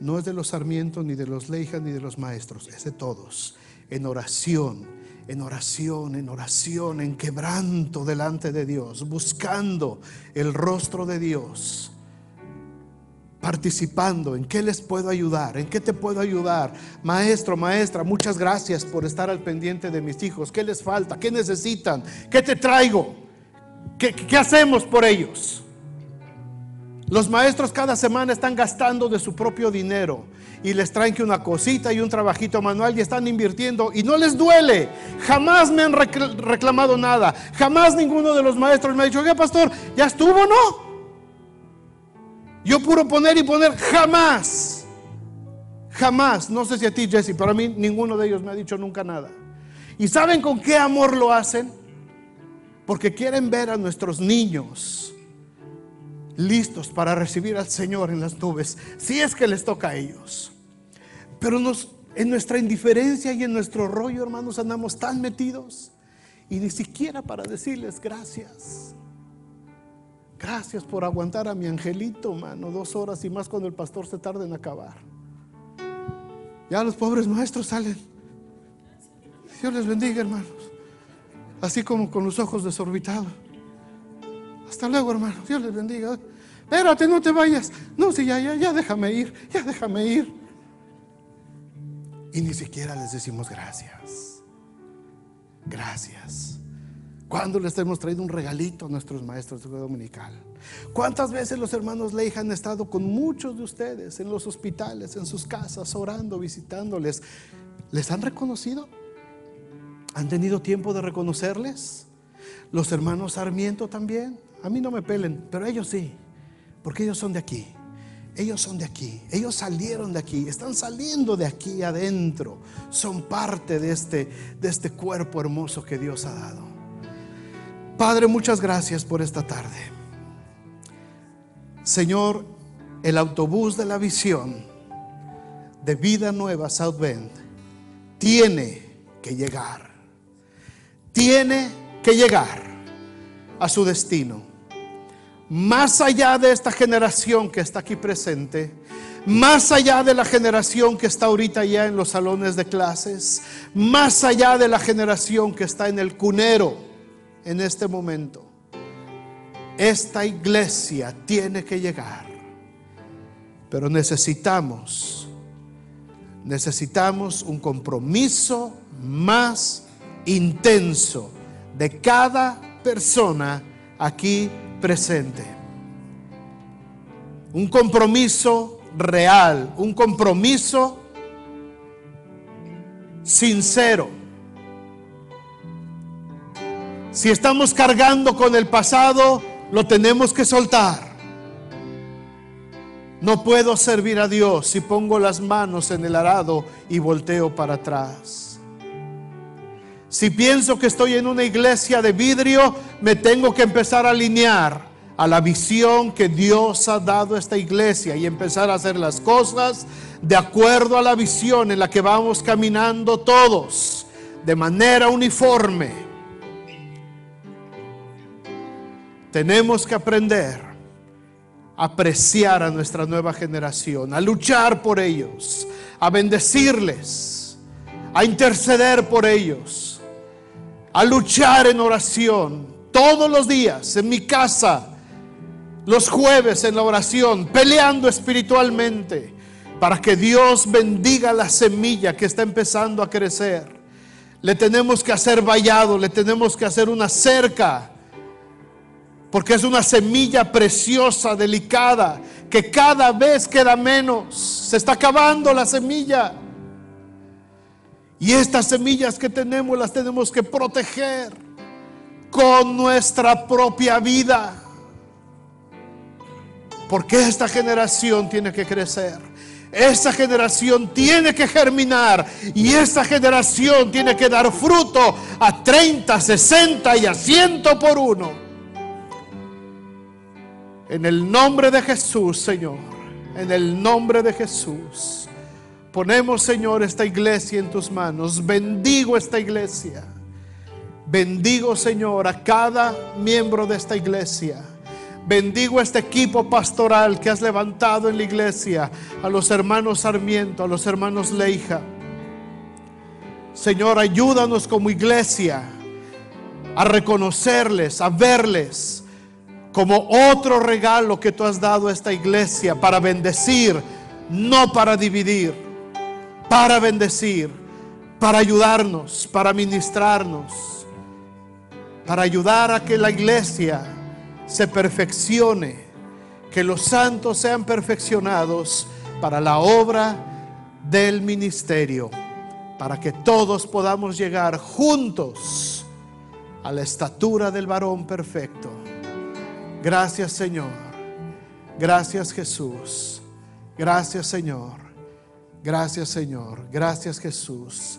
no es de los sarmientos, ni de los leijas, ni de los maestros, es de todos. En oración, en oración, en oración, en quebranto delante de Dios, buscando el rostro de Dios participando. ¿En qué les puedo ayudar? ¿En qué te puedo ayudar? Maestro, maestra, muchas gracias por estar al pendiente de mis hijos. ¿Qué les falta? ¿Qué necesitan? ¿Qué te traigo? ¿Qué, hacemos por ellos? Los maestros cada semana están gastando de su propio dinero y les traen que una cosita y un trabajito manual y están invirtiendo y no les duele. Jamás me han reclamado nada. Jamás ninguno de los maestros me ha dicho, oye pastor, ya estuvo, ¿no? Yo puro poner y poner jamás. Jamás. No sé si a ti, Jesse, pero a mí ninguno de ellos me ha dicho nunca nada. ¿Y saben con qué amor lo hacen? Porque quieren ver a nuestros niños listos para recibir al Señor en las nubes, si es que les toca a ellos. Pero en nuestra indiferencia y en nuestro rollo, hermanos, andamos tan metidos y ni siquiera para decirles gracias. Gracias por aguantar a mi angelito, mano, dos horas y más cuando el pastor se tarda en acabar. Ya los pobres maestros salen. Dios les bendiga, hermanos. Así como con los ojos desorbitados. Hasta luego, hermanos Dios les bendiga. Espérate, no te vayas. No, si sí, ya, ya, ya déjame ir. Ya déjame ir. Y ni siquiera les decimos gracias. Gracias. ¿Cuándo les hemos traído un regalito a nuestros maestros de dominical? ¿Cuántas veces los hermanos Leija han estado con muchos de ustedes en los hospitales, en sus casas, orando, visitándoles? ¿Les han reconocido? ¿Han tenido tiempo de reconocerles? Los hermanos Sarmiento también. A mí no me pelen, pero ellos sí, porque ellos son de aquí. Ellos son de aquí, ellos salieron de aquí, están saliendo de aquí adentro, son parte de este, de este cuerpo hermoso que Dios ha dado. Padre, muchas gracias por esta tarde. Señor, el autobús de la visión de vida nueva South Bend tiene que llegar. Tiene que llegar a su destino. Más allá de esta generación que está aquí presente, más allá de la generación que está ahorita ya en los salones de clases, más allá de la generación que está en el cunero en este momento. Esta iglesia tiene que llegar, pero necesitamos, necesitamos un compromiso más intenso de cada persona aquí presente. Un compromiso real, un compromiso sincero si estamos cargando con el pasado, lo tenemos que soltar. No puedo servir a Dios si pongo las manos en el arado y volteo para atrás. Si pienso que estoy en una iglesia de vidrio, me tengo que empezar a alinear a la visión que Dios ha dado a esta iglesia y empezar a hacer las cosas de acuerdo a la visión en la que vamos caminando todos, de manera uniforme. Tenemos que aprender a apreciar a nuestra nueva generación, a luchar por ellos, a bendecirles, a interceder por ellos, a luchar en oración todos los días en mi casa, los jueves en la oración, peleando espiritualmente para que Dios bendiga la semilla que está empezando a crecer. Le tenemos que hacer vallado, le tenemos que hacer una cerca porque es una semilla preciosa, delicada, que cada vez queda menos. Se está acabando la semilla. Y estas semillas que tenemos las tenemos que proteger con nuestra propia vida. Porque esta generación tiene que crecer. Esta generación tiene que germinar y esta generación tiene que dar fruto a 30, 60 y a 100 por uno. En el nombre de Jesús, Señor. En el nombre de Jesús. Ponemos, Señor, esta iglesia en tus manos. Bendigo esta iglesia. Bendigo, Señor, a cada miembro de esta iglesia. Bendigo este equipo pastoral que has levantado en la iglesia, a los hermanos Sarmiento, a los hermanos Leija. Señor, ayúdanos como iglesia a reconocerles, a verles como otro regalo que tú has dado a esta iglesia para bendecir, no para dividir, para bendecir, para ayudarnos, para ministrarnos, para ayudar a que la iglesia se perfeccione, que los santos sean perfeccionados para la obra del ministerio, para que todos podamos llegar juntos a la estatura del varón perfecto Gracias Señor. Gracias Jesús. Gracias Señor. Gracias Señor. Gracias Jesús.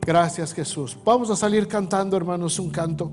Gracias Jesús. Vamos a salir cantando, hermanos, un canto.